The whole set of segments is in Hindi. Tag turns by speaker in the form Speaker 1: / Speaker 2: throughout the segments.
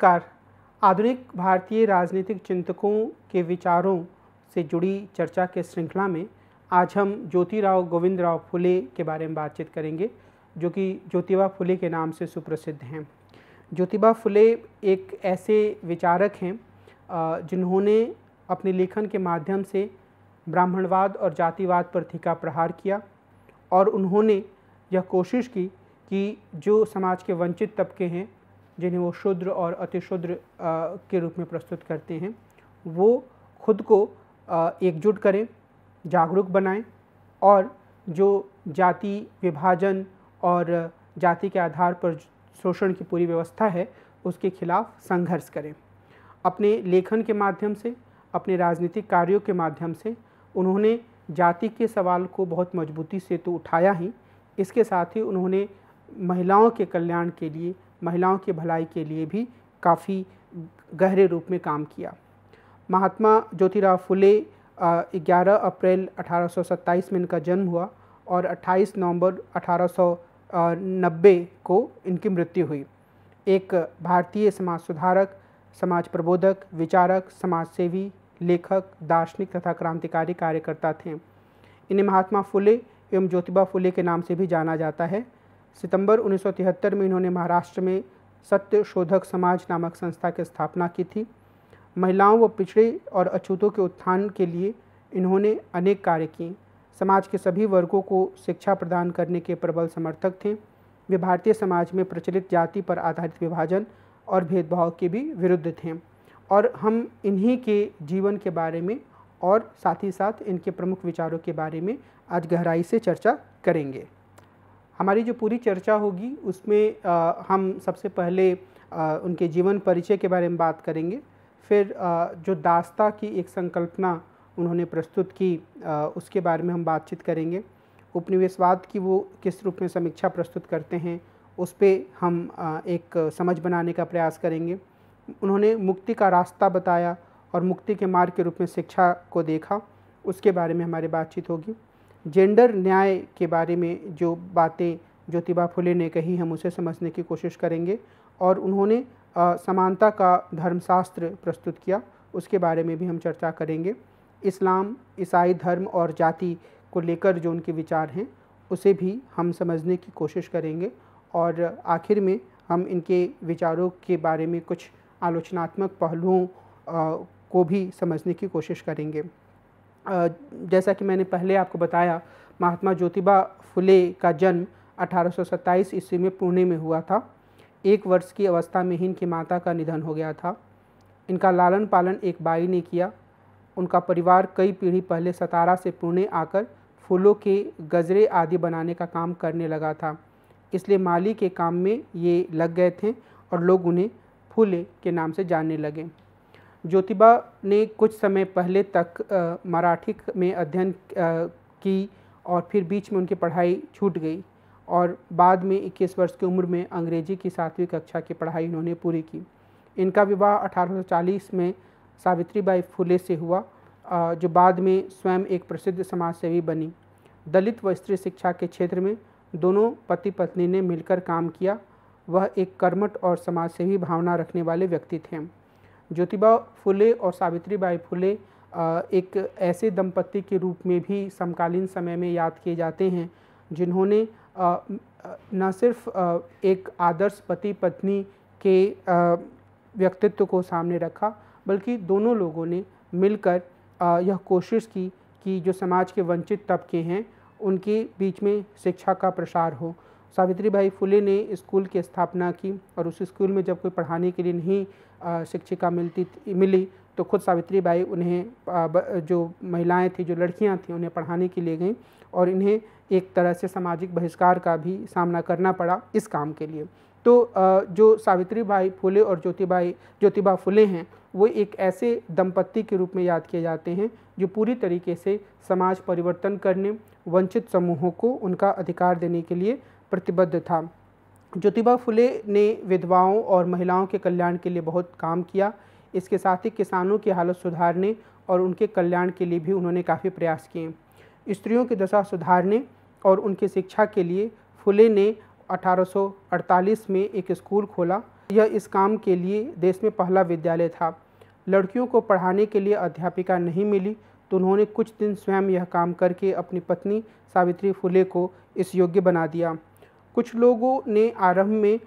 Speaker 1: नमस्कार आधुनिक भारतीय राजनीतिक चिंतकों के विचारों से जुड़ी चर्चा के श्रृंखला में आज हम ज्योतिराव गोविंद राव फुले के बारे में बातचीत करेंगे जो कि ज्योतिबा फुले के नाम से सुप्रसिद्ध हैं ज्योतिबा फुले एक ऐसे विचारक हैं जिन्होंने अपने लेखन के माध्यम से ब्राह्मणवाद और जातिवाद पर थिका प्रहार किया और उन्होंने यह कोशिश की कि जो समाज के वंचित तबके हैं जिन्हें वो शूद्र और अतिशूद्र के रूप में प्रस्तुत करते हैं वो खुद को एकजुट करें जागरूक बनाएं और जो जाति विभाजन और जाति के आधार पर शोषण की पूरी व्यवस्था है उसके खिलाफ संघर्ष करें अपने लेखन के माध्यम से अपने राजनीतिक कार्यों के माध्यम से उन्होंने जाति के सवाल को बहुत मजबूती से तो उठाया ही इसके साथ ही उन्होंने महिलाओं के कल्याण के लिए महिलाओं की भलाई के लिए भी काफ़ी गहरे रूप में काम किया महात्मा ज्योतिराव फुले 11 अप्रैल 1827 में इनका जन्म हुआ और 28 नवंबर 1890 को इनकी मृत्यु हुई एक भारतीय समाज सुधारक समाज प्रबोधक विचारक समाजसेवी लेखक दार्शनिक तथा क्रांतिकारी कार्यकर्ता थे इन्हें महात्मा फुले एवं ज्योतिबा फुले के नाम से भी जाना जाता है सितंबर 1973 में इन्होंने महाराष्ट्र में सत्य शोधक समाज नामक संस्था की स्थापना की थी महिलाओं व पिछड़े और अछूतों के उत्थान के लिए इन्होंने अनेक कार्य किए समाज के सभी वर्गों को शिक्षा प्रदान करने के प्रबल समर्थक थे वे भारतीय समाज में प्रचलित जाति पर आधारित विभाजन और भेदभाव के भी विरुद्ध थे और हम इन्हीं के जीवन के बारे में और साथ ही साथ इनके प्रमुख विचारों के बारे में आज गहराई से चर्चा करेंगे हमारी जो पूरी चर्चा होगी उसमें आ, हम सबसे पहले आ, उनके जीवन परिचय के बारे में बात करेंगे फिर आ, जो दास्ता की एक संकल्पना उन्होंने प्रस्तुत की आ, उसके बारे में हम बातचीत करेंगे उपनिवेशवाद की वो किस रूप में समीक्षा प्रस्तुत करते हैं उस पर हम आ, एक समझ बनाने का प्रयास करेंगे उन्होंने मुक्ति का रास्ता बताया और मुक्ति के मार्ग के रूप में शिक्षा को देखा उसके बारे में हमारी बातचीत होगी जेंडर न्याय के बारे में जो बातें ज्योतिबा फुले ने कही हम उसे समझने की कोशिश करेंगे और उन्होंने समानता का धर्मशास्त्र प्रस्तुत किया उसके बारे में भी हम चर्चा करेंगे इस्लाम ईसाई धर्म और जाति को लेकर जो उनके विचार हैं उसे भी हम समझने की कोशिश करेंगे और आखिर में हम इनके विचारों के बारे में कुछ आलोचनात्मक पहलुओं को भी समझने की कोशिश करेंगे जैसा कि मैंने पहले आपको बताया महात्मा ज्योतिबा फुले का जन्म 1827 ईस्वी में पुणे में हुआ था एक वर्ष की अवस्था में ही इनकी माता का निधन हो गया था इनका लालन पालन एक बाई ने किया उनका परिवार कई पीढ़ी पहले सतारा से पुणे आकर फूलों के गजरे आदि बनाने का काम करने लगा था इसलिए माली के काम में ये लग गए थे और लोग उन्हें फूले के नाम से जानने लगे ज्योतिबा ने कुछ समय पहले तक मराठी में अध्ययन की और फिर बीच में उनकी पढ़ाई छूट गई और बाद में 21 वर्ष की उम्र में अंग्रेजी की सातवीं कक्षा की पढ़ाई उन्होंने पूरी की इनका विवाह 1840 में सावित्रीबाई फुले से हुआ जो बाद में स्वयं एक प्रसिद्ध समाजसेवी बनी दलित व स्त्री शिक्षा के क्षेत्र में दोनों पति पत्नी ने मिलकर काम किया वह एक कर्मठ और समाजसेवी भावना रखने वाले व्यक्ति थे ज्योतिबा फुले और सावित्री बाई फुले एक ऐसे दंपत्ति के रूप में भी समकालीन समय में याद किए जाते हैं जिन्होंने न सिर्फ एक आदर्श पति पत्नी के व्यक्तित्व को सामने रखा बल्कि दोनों लोगों ने मिलकर यह कोशिश की कि जो समाज के वंचित तबके हैं उनके बीच में शिक्षा का प्रसार हो सावित्री बाई फुले ने स्कूल की स्थापना की और उस स्कूल में जब कोई पढ़ाने के लिए नहीं शिक्षिका मिलती मिली तो खुद सावित्री बाई उन्हें जो महिलाएं थी जो लड़कियां थीं उन्हें पढ़ाने के लिए गईं और इन्हें एक तरह से सामाजिक बहिष्कार का भी सामना करना पड़ा इस काम के लिए तो जो सावित्री बाई फुले और ज्योतिबाई ज्योतिबा फुले हैं वो एक ऐसे दंपत्ति के रूप में याद किए जाते हैं जो पूरी तरीके से समाज परिवर्तन करने वंचित समूहों को उनका अधिकार देने के लिए प्रतिबद्ध था ज्योतिबा फुले ने विधवाओं और महिलाओं के कल्याण के लिए बहुत काम किया इसके साथ ही किसानों की हालत सुधारने और उनके कल्याण के लिए भी उन्होंने काफ़ी प्रयास किए स्त्रियों की दशा सुधारने और उनकी शिक्षा के लिए फुले ने 1848 में एक स्कूल खोला यह इस काम के लिए देश में पहला विद्यालय था लड़कियों को पढ़ाने के लिए अध्यापिका नहीं मिली तो उन्होंने कुछ दिन स्वयं यह काम करके अपनी पत्नी सावित्री फुले को इस योग्य बना दिया कुछ लोगों ने आरंभ में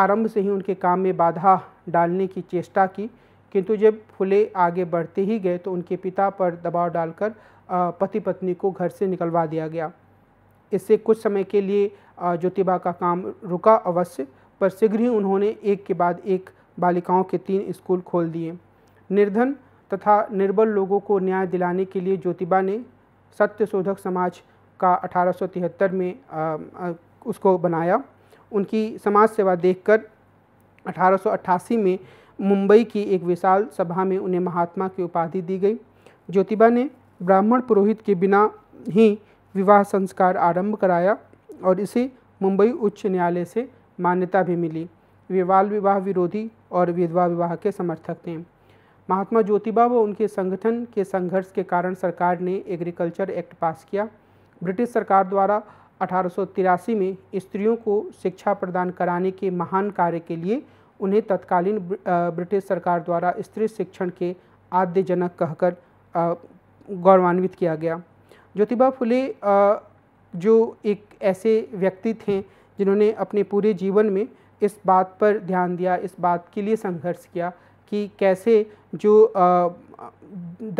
Speaker 1: आरंभ से ही उनके काम में बाधा डालने की चेष्टा की किंतु जब फुले आगे बढ़ते ही गए तो उनके पिता पर दबाव डालकर पति पत्नी को घर से निकलवा दिया गया इससे कुछ समय के लिए ज्योतिबा का काम रुका अवश्य पर शीघ्र ही उन्होंने एक के बाद एक बालिकाओं के तीन स्कूल खोल दिए निर्धन तथा निर्बल लोगों को न्याय दिलाने के लिए ज्योतिबा ने सत्यशोधक समाज का अठारह में उसको बनाया उनकी समाज सेवा देखकर 1888 में मुंबई की एक विशाल सभा में उन्हें महात्मा की उपाधि दी गई ज्योतिबा ने ब्राह्मण पुरोहित के बिना ही विवाह संस्कार आरंभ कराया और इसे मुंबई उच्च न्यायालय से मान्यता भी मिली वे बाल विवाह विरोधी और विधवा विवाह के समर्थक थे महात्मा ज्योतिबा व उनके संगठन के संघर्ष के कारण सरकार ने एग्रीकल्चर एक्ट पास किया ब्रिटिश सरकार द्वारा अठारह में स्त्रियों को शिक्षा प्रदान कराने के महान कार्य के लिए उन्हें तत्कालीन ब्रिटिश सरकार द्वारा स्त्री शिक्षण के आद्यजनक कहकर गौरवान्वित किया गया ज्योतिबा फुले जो एक ऐसे व्यक्ति थे जिन्होंने अपने पूरे जीवन में इस बात पर ध्यान दिया इस बात के लिए संघर्ष किया कि कैसे जो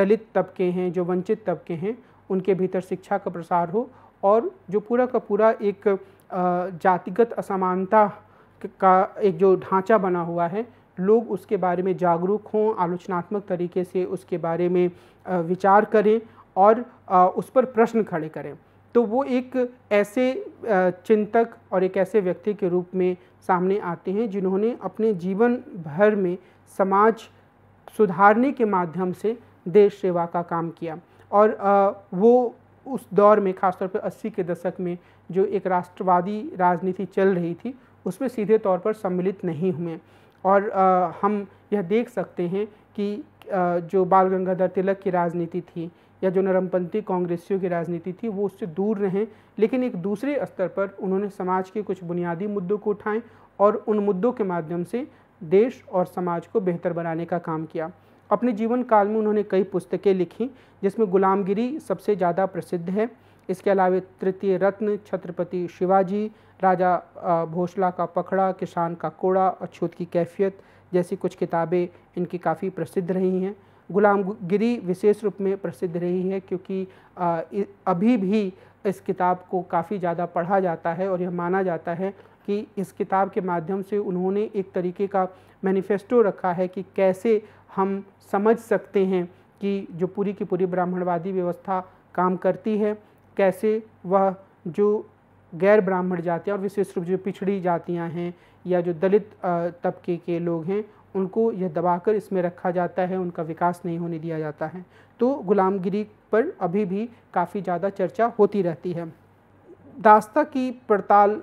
Speaker 1: दलित तबके हैं जो वंचित तबके हैं उनके भीतर शिक्षा का प्रसार हो और जो पूरा का पूरा एक जातिगत असमानता का एक जो ढांचा बना हुआ है लोग उसके बारे में जागरूक हों आलोचनात्मक तरीके से उसके बारे में विचार करें और उस पर प्रश्न खड़े करें तो वो एक ऐसे चिंतक और एक ऐसे व्यक्ति के रूप में सामने आते हैं जिन्होंने अपने जीवन भर में समाज सुधारने के माध्यम से देश सेवा का काम किया और वो उस दौर में खासतौर पर 80 के दशक में जो एक राष्ट्रवादी राजनीति चल रही थी उसमें सीधे तौर पर सम्मिलित नहीं हुए और आ, हम यह देख सकते हैं कि आ, जो बाल गंगाधर तिलक की राजनीति थी या जो नरमपंथी कांग्रेसियों की राजनीति थी वो उससे दूर रहें लेकिन एक दूसरे स्तर पर उन्होंने समाज के कुछ बुनियादी मुद्दों को उठाएं और उन मुद्दों के माध्यम से देश और समाज को बेहतर बनाने का काम किया अपने जीवन काल में उन्होंने कई पुस्तकें लिखी जिसमें गुलामगिरी सबसे ज़्यादा प्रसिद्ध है इसके अलावा तृतीय रत्न छत्रपति शिवाजी राजा भोसला का पखड़ा किसान का कोड़ा अछूत की कैफियत जैसी कुछ किताबें इनकी काफ़ी प्रसिद्ध रही हैं गुलामगिरी विशेष रूप में प्रसिद्ध रही है क्योंकि अभी भी इस किताब को काफ़ी ज़्यादा पढ़ा जाता है और यह माना जाता है कि इस किताब के माध्यम से उन्होंने एक तरीके का मैनिफेस्टो रखा है कि कैसे हम समझ सकते हैं कि जो पूरी की पूरी ब्राह्मणवादी व्यवस्था काम करती है कैसे वह जो गैर ब्राह्मण जातियाँ और विशेष रूप से जो पिछड़ी जातियाँ हैं या जो दलित तबके के लोग हैं उनको यह दबाकर इसमें रखा जाता है उनका विकास नहीं होने दिया जाता है तो गुलामगिरी पर अभी भी काफ़ी ज़्यादा चर्चा होती रहती है दास्ता की पड़ताल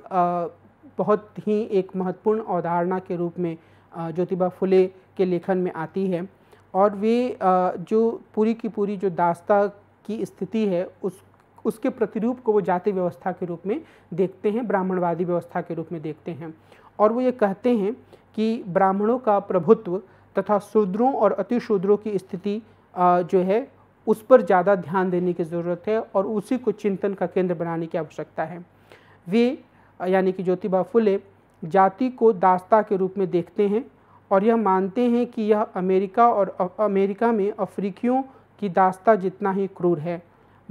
Speaker 1: बहुत ही एक महत्वपूर्ण अवधारणा के रूप में ज्योतिबा फुले के लेखन में आती है और वे जो पूरी की पूरी जो दास्ता की स्थिति है उस उसके प्रतिरूप को वो जाति व्यवस्था के रूप में देखते हैं ब्राह्मणवादी व्यवस्था के रूप में देखते हैं और वो ये कहते हैं कि ब्राह्मणों का प्रभुत्व तथा शूद्रों और अतिशूद्रों की स्थिति जो है उस पर ज़्यादा ध्यान देने की ज़रूरत है और उसी को चिंतन का केंद्र बनाने की आवश्यकता है वे यानी कि ज्योतिबा फुले जाति को दास्ता के रूप में देखते हैं और यह मानते हैं कि यह अमेरिका और अमेरिका में अफ्रीकियों की दास्ता जितना ही क्रूर है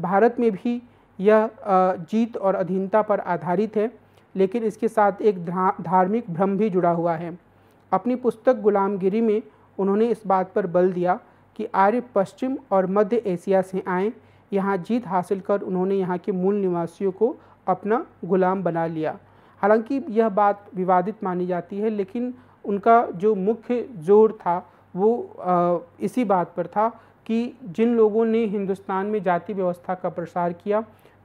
Speaker 1: भारत में भी यह जीत और अधीनता पर आधारित है लेकिन इसके साथ एक धार्मिक भ्रम भी जुड़ा हुआ है अपनी पुस्तक गुलामगिरी में उन्होंने इस बात पर बल दिया कि आर्य पश्चिम और मध्य एशिया से आए यहाँ जीत हासिल कर उन्होंने यहाँ के मूल निवासियों को अपना गुलाम बना लिया हालांकि यह बात विवादित मानी जाती है लेकिन उनका जो मुख्य जोर था वो इसी बात पर था कि जिन लोगों ने हिंदुस्तान में जाति व्यवस्था का प्रसार किया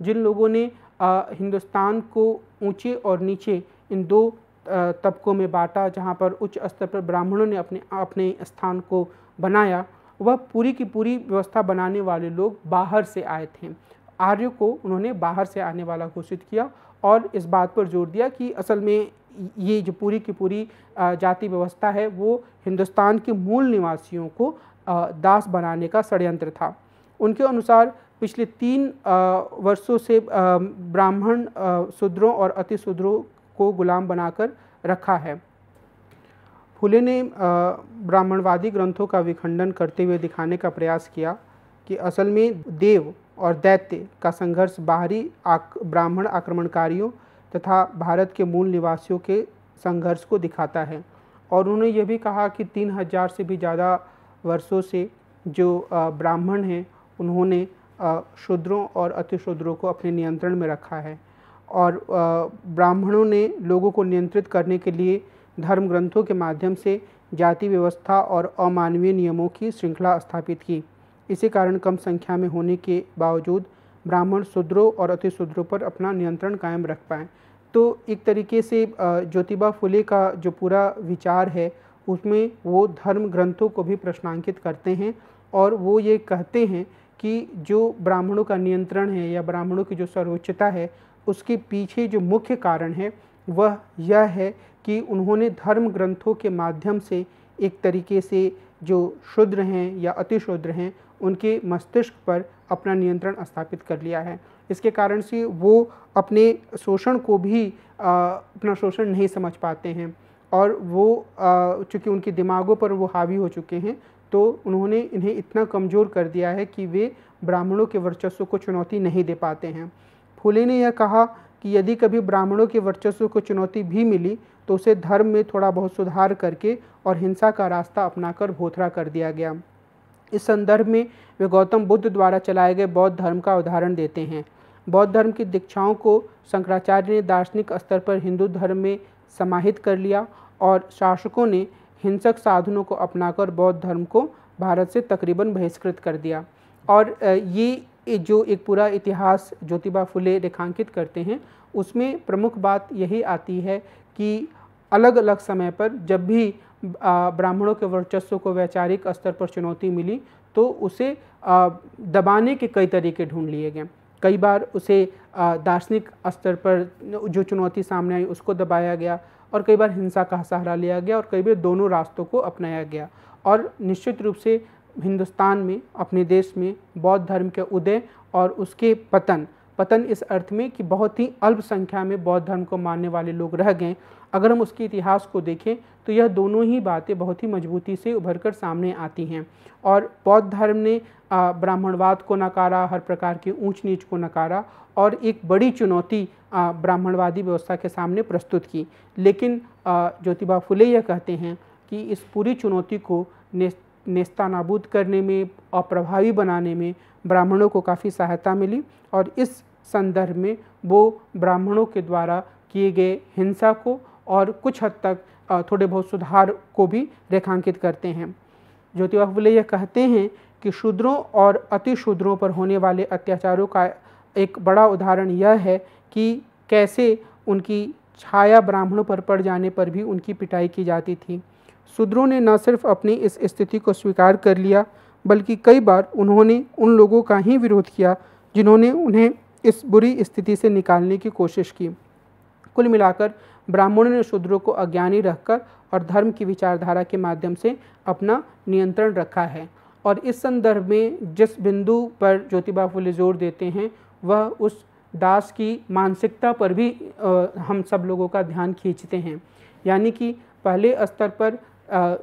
Speaker 1: जिन लोगों ने हिंदुस्तान को ऊंचे और नीचे इन दो तबकों में बांटा जहां पर उच्च स्तर पर ब्राह्मणों ने अपने अपने स्थान को बनाया वह पूरी की पूरी व्यवस्था बनाने वाले लोग बाहर से आए थे आर्यों को उन्होंने बाहर से आने वाला घोषित किया और इस बात पर जोर दिया कि असल में ये जो पूरी की पूरी जाति व्यवस्था है वो हिंदुस्तान के मूल निवासियों को दास बनाने का षडयंत्र था उनके अनुसार पिछले तीन वर्षों से ब्राह्मण शूद्रों और अति शूद्रों को गुलाम बनाकर रखा है फुले ने ब्राह्मणवादी ग्रंथों का विखंडन करते हुए दिखाने का प्रयास किया कि असल में देव और दैत्य का संघर्ष बाहरी आक, ब्राह्मण आक्रमणकारियों तथा भारत के मूल निवासियों के संघर्ष को दिखाता है और उन्होंने ये भी कहा कि तीन हजार से भी ज़्यादा वर्षों से जो ब्राह्मण हैं उन्होंने शूद्रों और अतिशूद्रों को अपने नियंत्रण में रखा है और ब्राह्मणों ने लोगों को नियंत्रित करने के लिए धर्म ग्रंथों के माध्यम से जाति व्यवस्था और अमानवीय नियमों की श्रृंखला स्थापित की इसी कारण कम संख्या में होने के बावजूद ब्राह्मण शूद्रों और अति शूद्रों पर अपना नियंत्रण कायम रख पाएँ तो एक तरीके से ज्योतिबा फुले का जो पूरा विचार है उसमें वो धर्म ग्रंथों को भी प्रश्नांकित करते हैं और वो ये कहते हैं कि जो ब्राह्मणों का नियंत्रण है या ब्राह्मणों की जो सर्वोच्चता है उसके पीछे जो मुख्य कारण है वह यह है कि उन्होंने धर्म ग्रंथों के माध्यम से एक तरीके से जो शूद्र हैं या अतिशूद्र हैं उनके मस्तिष्क पर अपना नियंत्रण स्थापित कर लिया है इसके कारण से वो अपने शोषण को भी अपना शोषण नहीं समझ पाते हैं और वो चूँकि उनके दिमागों पर वो हावी हो चुके हैं तो उन्होंने इन्हें इतना कमज़ोर कर दिया है कि वे ब्राह्मणों के वर्चस्व को चुनौती नहीं दे पाते हैं फूले ने यह कहा कि यदि कभी ब्राह्मणों के वर्चस्व को चुनौती भी मिली तो उसे धर्म में थोड़ा बहुत सुधार करके और हिंसा का रास्ता अपनाकर भोथरा कर दिया गया इस संदर्भ में वे गौतम बुद्ध द्वारा चलाए गए बौद्ध धर्म का उदाहरण देते हैं बौद्ध धर्म की दीक्षाओं को शंकराचार्य ने दार्शनिक स्तर पर हिंदू धर्म में समाहित कर लिया और शासकों ने हिंसक साधनों को अपनाकर बौद्ध धर्म को भारत से तकरीबन बहिष्कृत कर दिया और ये जो एक पूरा इतिहास ज्योतिबा फुले रेखांकित करते हैं उसमें प्रमुख बात यही आती है कि अलग अलग समय पर जब भी ब्राह्मणों के वर्चस्व को वैचारिक स्तर पर चुनौती मिली तो उसे दबाने के कई तरीके ढूंढ लिए गए कई बार उसे दार्शनिक स्तर पर जो चुनौती सामने आई उसको दबाया गया और कई बार हिंसा का सहारा लिया गया और कई बार दोनों रास्तों को अपनाया गया और निश्चित रूप से हिंदुस्तान में अपने देश में बौद्ध धर्म के उदय और उसके पतन पतन इस अर्थ में कि बहुत ही अल्प संख्या में बौद्ध धर्म को मानने वाले लोग रह गए अगर हम उसके इतिहास को देखें तो यह दोनों ही बातें बहुत ही मजबूती से उभर कर सामने आती हैं और बौद्ध धर्म ने ब्राह्मणवाद को नकारा हर प्रकार के ऊंच नीच को नकारा और एक बड़ी चुनौती ब्राह्मणवादी व्यवस्था के सामने प्रस्तुत की लेकिन ज्योतिबा फुले यह कहते हैं कि इस पूरी चुनौती को नेस्ता नाबूद करने में और प्रभावी बनाने में ब्राह्मणों को काफ़ी सहायता मिली और इस संदर्भ में वो ब्राह्मणों के द्वारा किए गए हिंसा को और कुछ हद तक थोड़े बहुत सुधार को भी रेखांकित करते हैं ज्योतिबा फुले यह कहते हैं कि शूद्रों और अति शूद्रों पर होने वाले अत्याचारों का एक बड़ा उदाहरण यह है कि कैसे उनकी छाया ब्राह्मणों पर पड़ जाने पर भी उनकी पिटाई की जाती थी शूद्रों ने न सिर्फ अपनी इस स्थिति को स्वीकार कर लिया बल्कि कई बार उन्होंने उन लोगों का ही विरोध किया जिन्होंने उन्हें इस बुरी स्थिति से निकालने की कोशिश की कुल मिलाकर ब्राह्मणों ने शूद्रों को अज्ञानी रखकर और धर्म की विचारधारा के माध्यम से अपना नियंत्रण रखा है और इस संदर्भ में जिस बिंदु पर ज्योतिबा फुले जोर देते हैं वह उस दास की मानसिकता पर भी आ, हम सब लोगों का ध्यान खींचते हैं यानी कि पहले स्तर पर आ,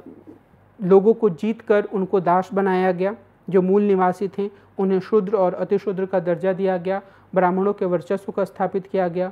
Speaker 1: लोगों को जीत कर उनको दास बनाया गया जो मूल निवासी थे उन्हें शूद्र और अतिशूद्र का दर्जा दिया गया ब्राह्मणों के वर्चस्व को स्थापित किया गया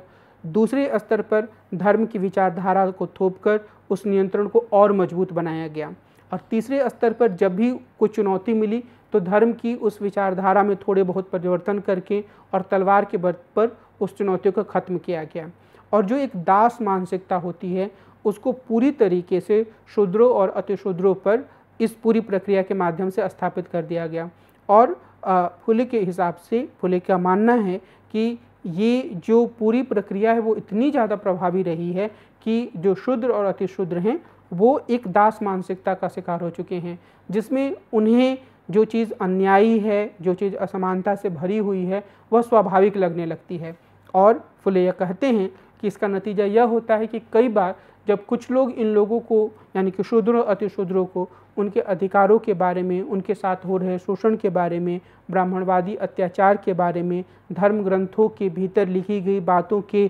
Speaker 1: दूसरे स्तर पर धर्म की विचारधारा को थोपकर उस नियंत्रण को और मजबूत बनाया गया और तीसरे स्तर पर जब भी कोई चुनौती मिली तो धर्म की उस विचारधारा में थोड़े बहुत परिवर्तन करके और तलवार के बल पर उस चुनौतियों को ख़त्म किया गया और जो एक दास मानसिकता होती है उसको पूरी तरीके से शूद्रों और अतिशूद्रों पर इस पूरी प्रक्रिया के माध्यम से स्थापित कर दिया गया और फुले के हिसाब से फुले का मानना है कि ये जो पूरी प्रक्रिया है वो इतनी ज़्यादा प्रभावी रही है कि जो शुद्र और अतिशुद्र हैं वो एक दास मानसिकता का शिकार हो चुके हैं जिसमें उन्हें जो चीज़ अन्यायी है जो चीज़ असमानता से भरी हुई है वह स्वाभाविक लगने लगती है और फुले यह कहते हैं कि इसका नतीजा यह होता है कि कई बार जब कुछ लोग इन लोगों को यानी कि शूद्रों अतिशूद्रों को उनके अधिकारों के बारे में उनके साथ हो रहे शोषण के बारे में ब्राह्मणवादी अत्याचार के बारे में धर्म ग्रंथों के भीतर लिखी गई बातों के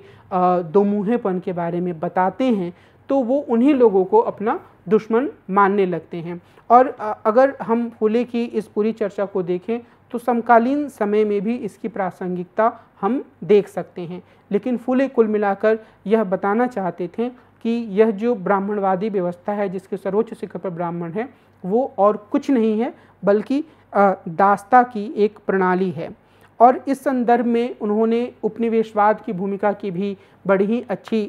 Speaker 1: दो के बारे में बताते हैं तो वो उन्हीं लोगों को अपना दुश्मन मानने लगते हैं और अगर हम फूले की इस पूरी चर्चा को देखें तो समकालीन समय में भी इसकी प्रासंगिकता हम देख सकते हैं लेकिन फूले कुल मिलाकर यह बताना चाहते थे कि यह जो ब्राह्मणवादी व्यवस्था है जिसके सर्वोच्च शिखर पर ब्राह्मण है वो और कुछ नहीं है बल्कि दास्ता की एक प्रणाली है और इस संदर्भ में उन्होंने उपनिवेशवाद की भूमिका की भी बड़ी ही अच्छी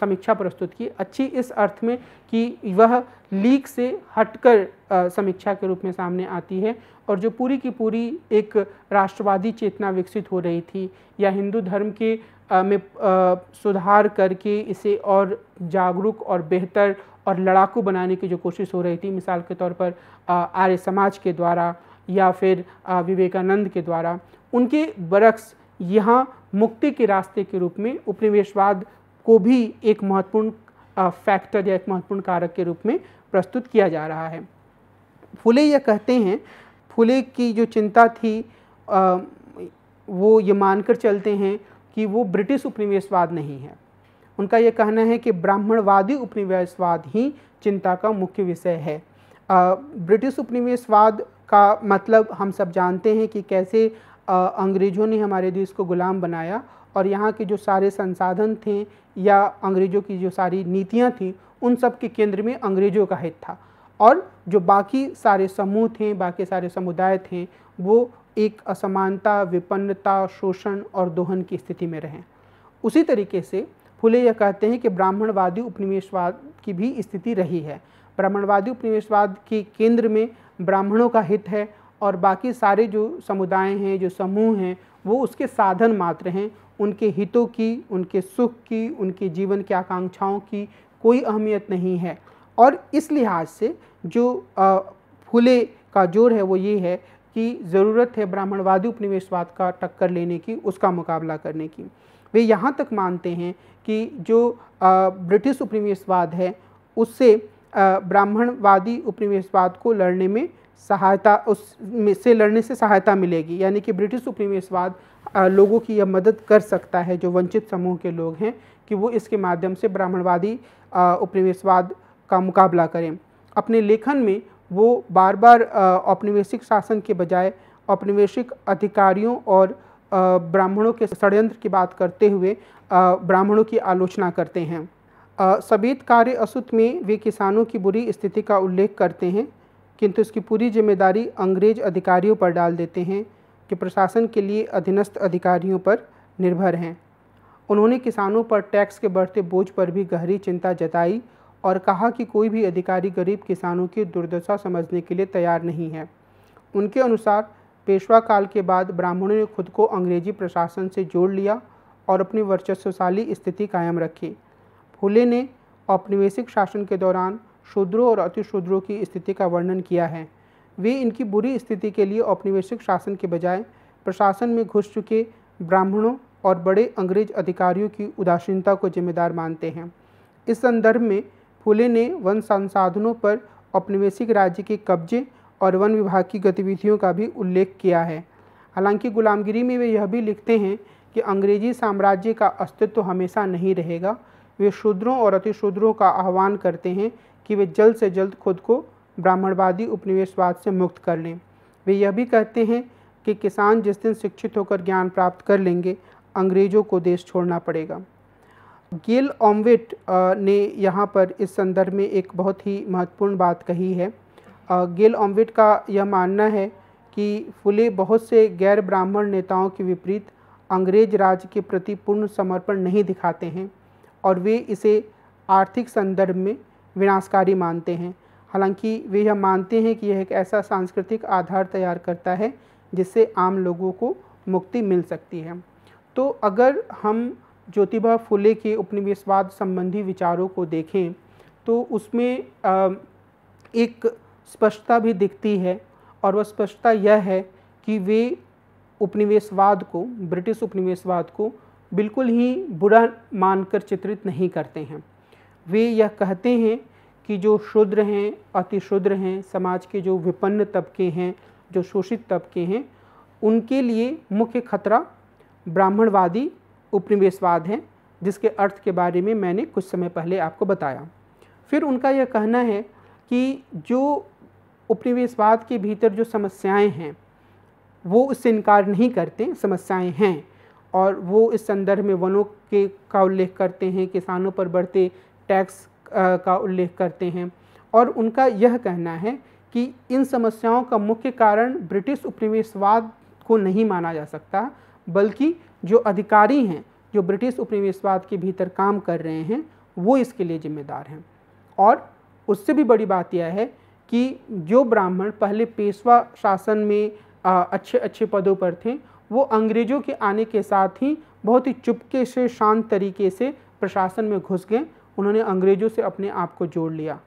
Speaker 1: समीक्षा प्रस्तुत की अच्छी इस अर्थ में कि वह लीक से हटकर समीक्षा के रूप में सामने आती है और जो पूरी की पूरी एक राष्ट्रवादी चेतना विकसित हो रही थी या हिंदू धर्म के में सुधार करके इसे और जागरूक और बेहतर और लड़ाकू बनाने की जो कोशिश हो रही थी मिसाल के तौर पर आर्य समाज के द्वारा या फिर विवेकानंद के द्वारा उनके बरक्स यहाँ मुक्ति के रास्ते के रूप में उपनिवेशवाद को भी एक महत्वपूर्ण फैक्टर या एक महत्वपूर्ण कारक के रूप में प्रस्तुत किया जा रहा है फुले यह कहते हैं फुले की जो चिंता थी आ, वो ये मानकर चलते हैं कि वो ब्रिटिश उपनिवेशवाद नहीं है उनका ये कहना है कि ब्राह्मणवादी उपनिवेशवाद ही चिंता का मुख्य विषय है ब्रिटिश उपनिवेशवाद का मतलब हम सब जानते हैं कि कैसे अंग्रेज़ों ने हमारे देश को गुलाम बनाया और यहाँ के जो सारे संसाधन थे या अंग्रेज़ों की जो सारी नीतियाँ थीं उन सब के केंद्र में अंग्रेज़ों का हित था और जो बाकी सारे समूह थे बाकी सारे समुदाय थे वो एक असमानता विपन्नता शोषण और दोहन की स्थिति में रहें उसी तरीके से फुले यह कहते हैं कि ब्राह्मणवादी उपनिवेशवाद की भी स्थिति रही है ब्राह्मणवादी उपनिवेशवाद के केंद्र में ब्राह्मणों का हित है और बाकी सारे जो समुदाय हैं जो समूह हैं वो उसके साधन मात्र हैं उनके हितों की उनके सुख की उनके जीवन की आकांक्षाओं की कोई अहमियत नहीं है और इस लिहाज से जो फूले का जोर है वो ये है की ज़रूरत है ब्राह्मणवादी उपनिवेशवाद का टक्कर लेने की उसका मुकाबला करने की वे यहाँ तक मानते हैं कि जो ब्रिटिश उपनिवेशवाद है उससे ब्राह्मणवादी उपनिवेशवाद को लड़ने में सहायता उस में से लड़ने से सहायता मिलेगी यानी कि ब्रिटिश उपनिवेशवाद लोगों की यह मदद कर सकता है जो वंचित समूह के लोग हैं कि वो इसके माध्यम से ब्राह्मणवादी उपनिवेशवाद का मुकाबला करें अपने लेखन में वो बार बार औपनिवेशिक शासन के बजाय औपनिवेशिक अधिकारियों और ब्राह्मणों के षडयंत्र की बात करते हुए ब्राह्मणों की आलोचना करते हैं सबेत कार्य असुत में वे किसानों की बुरी स्थिति का उल्लेख करते हैं किंतु इसकी पूरी जिम्मेदारी अंग्रेज अधिकारियों पर डाल देते हैं कि प्रशासन के लिए अधीनस्थ अधिकारियों पर निर्भर हैं उन्होंने किसानों पर टैक्स के बढ़ते बोझ पर भी गहरी चिंता जताई और कहा कि कोई भी अधिकारी गरीब किसानों की दुर्दशा समझने के लिए तैयार नहीं है उनके अनुसार पेशवा काल के बाद ब्राह्मणों ने खुद को अंग्रेजी प्रशासन से जोड़ लिया और अपनी वर्चस्वशाली स्थिति कायम रखी फूले ने औपनिवेशिक शासन के दौरान शूद्रों और अतिशूद्रों की स्थिति का वर्णन किया है वे इनकी बुरी स्थिति के लिए औपनिवेशिक शासन के बजाय प्रशासन में घुस चुके ब्राह्मणों और बड़े अंग्रेज अधिकारियों की उदासीनता को जिम्मेदार मानते हैं इस संदर्भ में फुले ने वन संसाधनों पर औपनिवेशिक राज्य के कब्जे और वन विभाग की गतिविधियों का भी उल्लेख किया है हालांकि गुलामगिरी में वे यह भी लिखते हैं कि अंग्रेजी साम्राज्य का अस्तित्व हमेशा नहीं रहेगा वे शूद्रों और अतिशूद्रों का आह्वान करते हैं कि वे जल्द से जल्द खुद को ब्राह्मणवादी उपनिवेशवाद से मुक्त कर लें वे यह भी कहते हैं कि किसान जिस दिन शिक्षित होकर ज्ञान प्राप्त कर लेंगे अंग्रेज़ों को देश छोड़ना पड़ेगा गिल ओमविट ने यहाँ पर इस संदर्भ में एक बहुत ही महत्वपूर्ण बात कही है गिल ओमविट का यह मानना है कि फुले बहुत से गैर ब्राह्मण नेताओं के विपरीत अंग्रेज राज के प्रति पूर्ण समर्पण नहीं दिखाते हैं और वे इसे आर्थिक संदर्भ में विनाशकारी मानते हैं हालांकि वे यह मानते हैं कि यह एक ऐसा सांस्कृतिक आधार तैयार करता है जिससे आम लोगों को मुक्ति मिल सकती है तो अगर हम ज्योतिबा फुले के उपनिवेशवाद संबंधी विचारों को देखें तो उसमें एक स्पष्टता भी दिखती है और वह स्पष्टता यह है कि वे उपनिवेशवाद को ब्रिटिश उपनिवेशवाद को बिल्कुल ही बुरा मानकर चित्रित नहीं करते हैं वे यह कहते हैं कि जो शूद्र हैं अति शूद्र हैं समाज के जो विपन्न तबके हैं जो शोषित तबके हैं उनके लिए मुख्य खतरा ब्राह्मणवादी उपनिवेशवाद हैं जिसके अर्थ के बारे में मैंने कुछ समय पहले आपको बताया फिर उनका यह कहना है कि जो उपनिवेशवाद के भीतर जो समस्याएं हैं वो उससे इनकार नहीं करते समस्याएं हैं और वो इस संदर्भ में वनों के का उल्लेख करते हैं किसानों पर बढ़ते टैक्स का उल्लेख करते हैं और उनका यह कहना है कि इन समस्याओं का मुख्य कारण ब्रिटिश उपनिवेशवाद को नहीं माना जा सकता बल्कि जो अधिकारी हैं जो ब्रिटिश उपनिवेशवाद के भीतर काम कर रहे हैं वो इसके लिए जिम्मेदार हैं और उससे भी बड़ी बात यह है कि जो ब्राह्मण पहले पेशवा शासन में आ, अच्छे अच्छे पदों पर थे वो अंग्रेज़ों के आने के साथ ही बहुत ही चुपके से शांत तरीके से प्रशासन में घुस गए उन्होंने अंग्रेज़ों से अपने आप को जोड़ लिया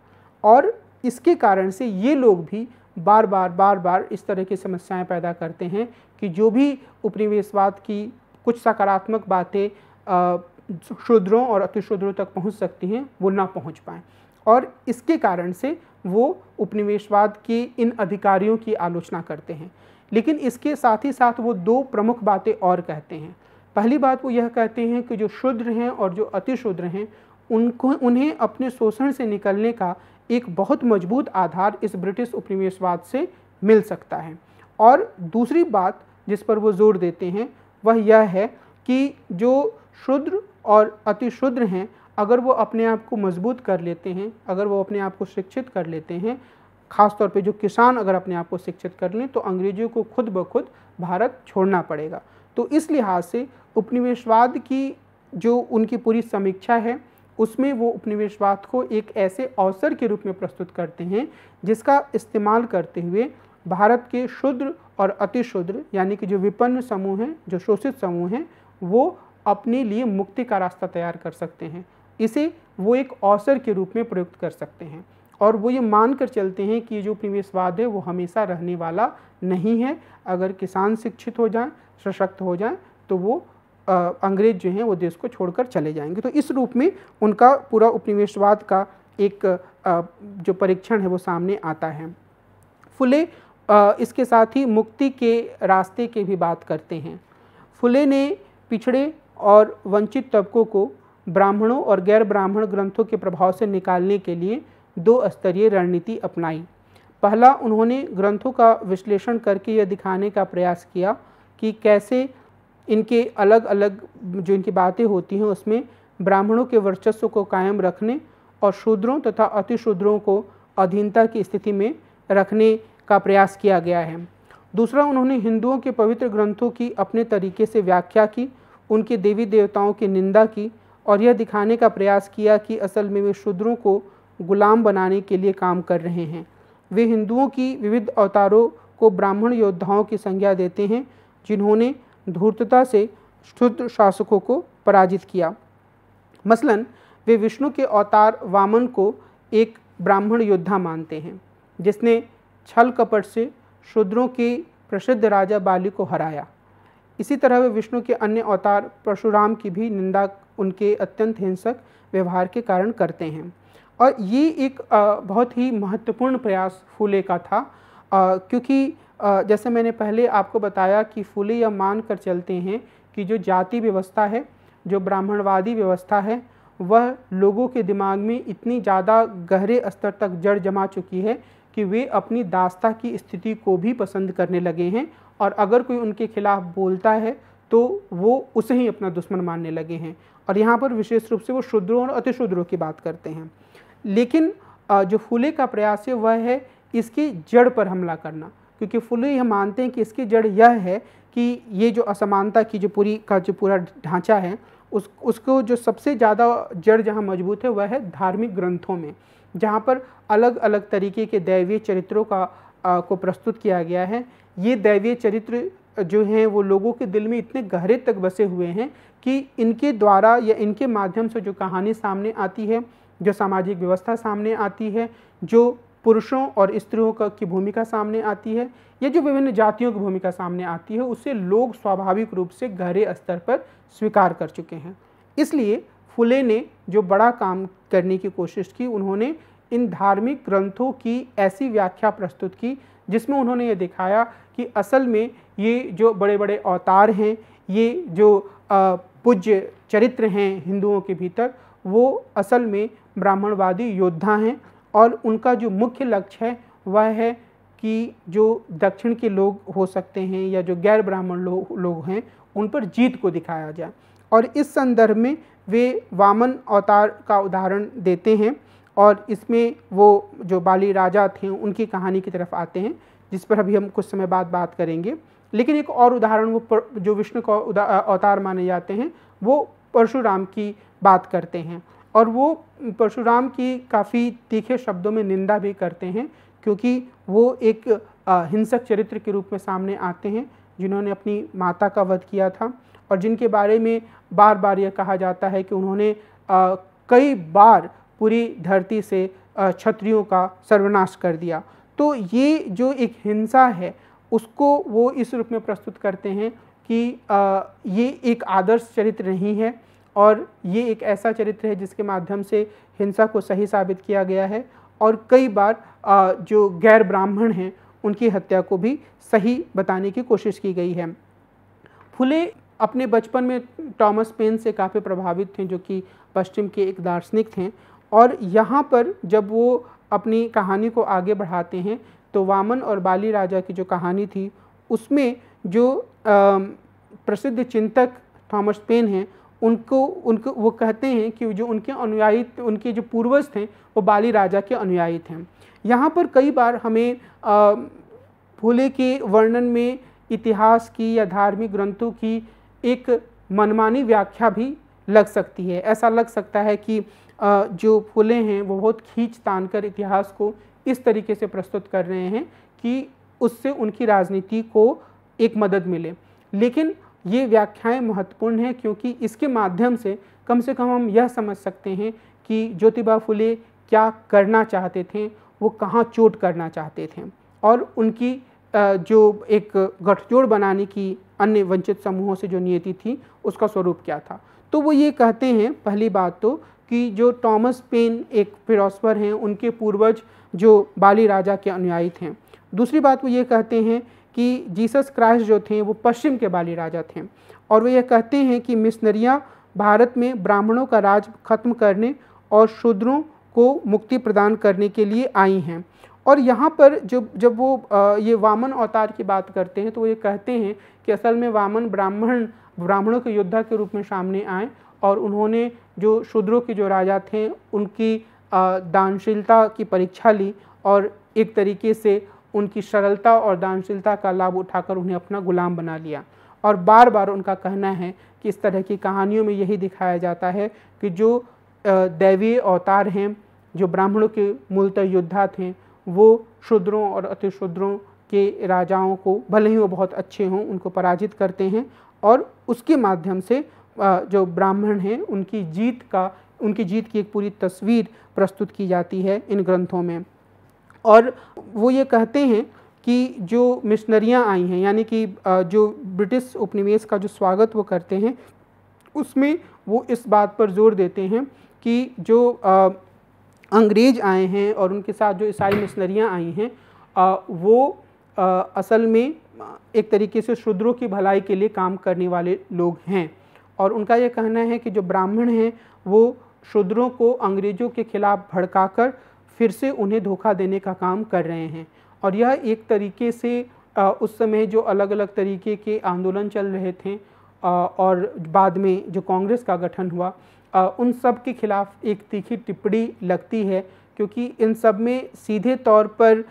Speaker 1: और इसके कारण से ये लोग भी बार बार बार बार इस तरह की समस्याएं पैदा करते हैं कि जो भी उपनिवेशवाद की कुछ सकारात्मक बातें शूद्रों और अतिशूद्रों तक पहुंच सकती हैं वो ना पहुंच पाएँ और इसके कारण से वो उपनिवेशवाद के इन अधिकारियों की आलोचना करते हैं लेकिन इसके साथ ही साथ वो दो प्रमुख बातें और कहते हैं पहली बात वो यह कहते हैं कि जो शूद्र हैं और जो अतिशूद्र हैं उनको उन्हें अपने शोषण से निकलने का एक बहुत मजबूत आधार इस ब्रिटिश उपनिवेशवाद से मिल सकता है और दूसरी बात जिस पर वो जोर देते हैं वह यह है कि जो शूद्र और अतिशूद्र हैं अगर वो अपने आप को मजबूत कर लेते हैं अगर वो अपने आप को शिक्षित कर लेते हैं खासतौर पे जो किसान अगर अपने आप को शिक्षित कर लें तो अंग्रेजों को खुद ब खुद भारत छोड़ना पड़ेगा तो इस लिहाज से उपनिवेशवाद की जो उनकी पूरी समीक्षा है उसमें वो उपनिवेशवाद को एक ऐसे अवसर के रूप में प्रस्तुत करते हैं जिसका इस्तेमाल करते हुए भारत के शुद्र और अतिशूद्र यानी कि जो विपन्न समूह हैं जो शोषित समूह हैं वो अपने लिए मुक्ति का रास्ता तैयार कर सकते हैं इसे वो एक अवसर के रूप में प्रयुक्त कर सकते हैं और वो ये मान कर चलते हैं कि जो उपनिवेशवाद है वो हमेशा रहने वाला नहीं है अगर किसान शिक्षित हो जाएं सशक्त हो जाएं तो वो अंग्रेज जो हैं वो देश को छोड़कर चले जाएंगे तो इस रूप में उनका पूरा उपनिवेशवाद का एक जो परीक्षण है वो सामने आता है फुले इसके साथ ही मुक्ति के रास्ते की भी बात करते हैं फुले ने पिछड़े और वंचित तबकों को ब्राह्मणों और गैर ब्राह्मण ग्रंथों के प्रभाव से निकालने के लिए दो स्तरीय रणनीति अपनाई पहला उन्होंने ग्रंथों का विश्लेषण करके यह दिखाने का प्रयास किया कि कैसे इनके अलग अलग जो इनकी बातें होती हैं उसमें ब्राह्मणों के वर्चस्व को कायम रखने और शूद्रों तथा अतिशूद्रों को अधीनता की स्थिति में रखने का प्रयास किया गया है दूसरा उन्होंने हिंदुओं के पवित्र ग्रंथों की अपने तरीके से व्याख्या की उनके देवी देवताओं की निंदा की और यह दिखाने का प्रयास किया कि असल में वे शूद्रों को गुलाम बनाने के लिए काम कर रहे हैं वे हिंदुओं की विविध अवतारों को ब्राह्मण योद्धाओं की संज्ञा देते हैं जिन्होंने धूर्तता से शुद्ध शासकों को पराजित किया मसलन वे विष्णु के अवतार वामन को एक ब्राह्मण योद्धा मानते हैं जिसने छल कपट से शूद्रों के प्रसिद्ध राजा बाली को हराया इसी तरह वे विष्णु के अन्य अवतार परशुराम की भी निंदा उनके अत्यंत हिंसक व्यवहार के कारण करते हैं और ये एक बहुत ही महत्वपूर्ण प्रयास फूले का था क्योंकि जैसे मैंने पहले आपको बताया कि फूले यह मान कर चलते हैं कि जो जाति व्यवस्था है जो ब्राह्मणवादी व्यवस्था है वह लोगों के दिमाग में इतनी ज़्यादा गहरे स्तर तक जड़ जमा चुकी है कि वे अपनी दास्ता की स्थिति को भी पसंद करने लगे हैं और अगर कोई उनके खिलाफ बोलता है तो वो उसे ही अपना दुश्मन मानने लगे हैं और यहाँ पर विशेष रूप से वो शूद्रों और अतिशूद्रों की बात करते हैं लेकिन जो फूले का प्रयास है वह है इसकी जड़ पर हमला करना क्योंकि फूले यह मानते हैं कि इसकी जड़ यह है कि ये जो असमानता की जो पूरी का जो पूरा ढांचा है उस उसको जो सबसे ज़्यादा जड़ जहाँ मजबूत है वह है धार्मिक ग्रंथों में जहाँ पर अलग अलग तरीके के दैवीय चरित्रों का आ, को प्रस्तुत किया गया है ये दैवीय चरित्र जो हैं वो लोगों के दिल में इतने गहरे तक बसे हुए हैं कि इनके द्वारा या इनके माध्यम से जो कहानी सामने आती है जो सामाजिक व्यवस्था सामने आती है जो पुरुषों और स्त्रियों का की भूमिका सामने आती है या जो विभिन्न जातियों की भूमिका सामने आती है उसे लोग स्वाभाविक रूप से गहरे स्तर पर स्वीकार कर चुके हैं इसलिए फुले ने जो बड़ा काम करने की कोशिश की उन्होंने इन धार्मिक ग्रंथों की ऐसी व्याख्या प्रस्तुत की जिसमें उन्होंने ये दिखाया कि असल में ये जो बड़े बड़े अवतार हैं ये जो पूज्य चरित्र हैं हिंदुओं के भीतर वो असल में ब्राह्मणवादी योद्धा हैं और उनका जो मुख्य लक्ष्य है वह है कि जो दक्षिण के लोग हो सकते हैं या जो गैर ब्राह्मण लोग लोग हैं उन पर जीत को दिखाया जाए और इस संदर्भ में वे वामन अवतार का उदाहरण देते हैं और इसमें वो जो बाली राजा थे उनकी कहानी की तरफ आते हैं जिस पर अभी हम कुछ समय बाद बात करेंगे लेकिन एक और उदाहरण वो जो विष्णु का अवतार माने जाते हैं वो परशुराम की बात करते हैं और वो परशुराम की काफ़ी तीखे शब्दों में निंदा भी करते हैं क्योंकि वो एक हिंसक चरित्र के रूप में सामने आते हैं जिन्होंने अपनी माता का वध किया था और जिनके बारे में बार बार यह कहा जाता है कि उन्होंने आ, कई बार पूरी धरती से क्षत्रियों का सर्वनाश कर दिया तो ये जो एक हिंसा है उसको वो इस रूप में प्रस्तुत करते हैं कि आ, ये एक आदर्श चरित्र नहीं है और ये एक ऐसा चरित्र है जिसके माध्यम से हिंसा को सही साबित किया गया है और कई बार जो गैर ब्राह्मण हैं उनकी हत्या को भी सही बताने की कोशिश की गई है फुले अपने बचपन में टॉमस पेन से काफ़ी प्रभावित थे जो कि पश्चिम के एक दार्शनिक थे और यहाँ पर जब वो अपनी कहानी को आगे बढ़ाते हैं तो वामन और बाली राजा की जो कहानी थी उसमें जो प्रसिद्ध चिंतक थॉमस पेन हैं उनको उनको वो कहते हैं कि जो उनके अनुयायी उनके जो पूर्वज थे वो बाली राजा के अनुयायी थे यहाँ पर कई बार हमें भोले के वर्णन में इतिहास की या धार्मिक ग्रंथों की एक मनमानी व्याख्या भी लग सकती है ऐसा लग सकता है कि आ, जो फूले हैं वो बहुत खींच तान कर इतिहास को इस तरीके से प्रस्तुत कर रहे हैं कि उससे उनकी राजनीति को एक मदद मिले लेकिन ये व्याख्याएं महत्वपूर्ण हैं क्योंकि इसके माध्यम से कम से कम हम यह समझ सकते हैं कि ज्योतिबा फुले क्या करना चाहते थे वो कहाँ चोट करना चाहते थे और उनकी जो एक गठजोड़ बनाने की अन्य वंचित समूहों से जो नियति थी उसका स्वरूप क्या था तो वो ये कहते हैं पहली बात तो कि जो टॉमस पेन एक फिलोसफर हैं उनके पूर्वज जो बाली राजा के अनुयायी थे दूसरी बात वो ये कहते हैं कि जीसस क्राइस्ट जो थे वो पश्चिम के बाली राजा थे और वो ये कहते हैं कि मिशनरियाँ भारत में ब्राह्मणों का राज खत्म करने और शूद्रों को मुक्ति प्रदान करने के लिए आई हैं और यहाँ पर जब जब वो ये वामन अवतार की बात करते हैं तो वो ये कहते हैं कि असल में वामन ब्राह्मण ब्राह्मणों के योद्धा के रूप में सामने आए और उन्होंने जो शूद्रों के जो राजा थे उनकी दानशीलता की परीक्षा ली और एक तरीके से उनकी सरलता और दानशीलता का लाभ उठाकर उन्हें अपना गुलाम बना लिया और बार बार उनका कहना है कि इस तरह की कहानियों में यही दिखाया जाता है कि जो दैवीय अवतार हैं जो ब्राह्मणों के मूलतः योद्धा थे वो शूद्रों और अतिशूद्रों के राजाओं को भले ही वो बहुत अच्छे हों उनको पराजित करते हैं और उसके माध्यम से जो ब्राह्मण हैं उनकी जीत का उनकी जीत की एक पूरी तस्वीर प्रस्तुत की जाती है इन ग्रंथों में और वो ये कहते हैं कि जो मिशनरियाँ आई हैं यानी कि जो ब्रिटिश उपनिवेश का जो स्वागत वो करते हैं उसमें वो इस बात पर जोर देते हैं कि जो अंग्रेज आए हैं और उनके साथ जो ईसाई मिशनरियाँ आई हैं वो असल में एक तरीके से शूद्रों की भलाई के लिए काम करने वाले लोग हैं और उनका यह कहना है कि जो ब्राह्मण हैं वो शूद्रों को अंग्रेज़ों के खिलाफ़ भड़काकर फिर से उन्हें धोखा देने का काम कर रहे हैं और यह एक तरीके से उस समय जो अलग अलग तरीके के आंदोलन चल रहे थे और बाद में जो कांग्रेस का गठन हुआ उन सब के खिलाफ एक तीखी टिप्पणी लगती है क्योंकि इन सब में सीधे तौर पर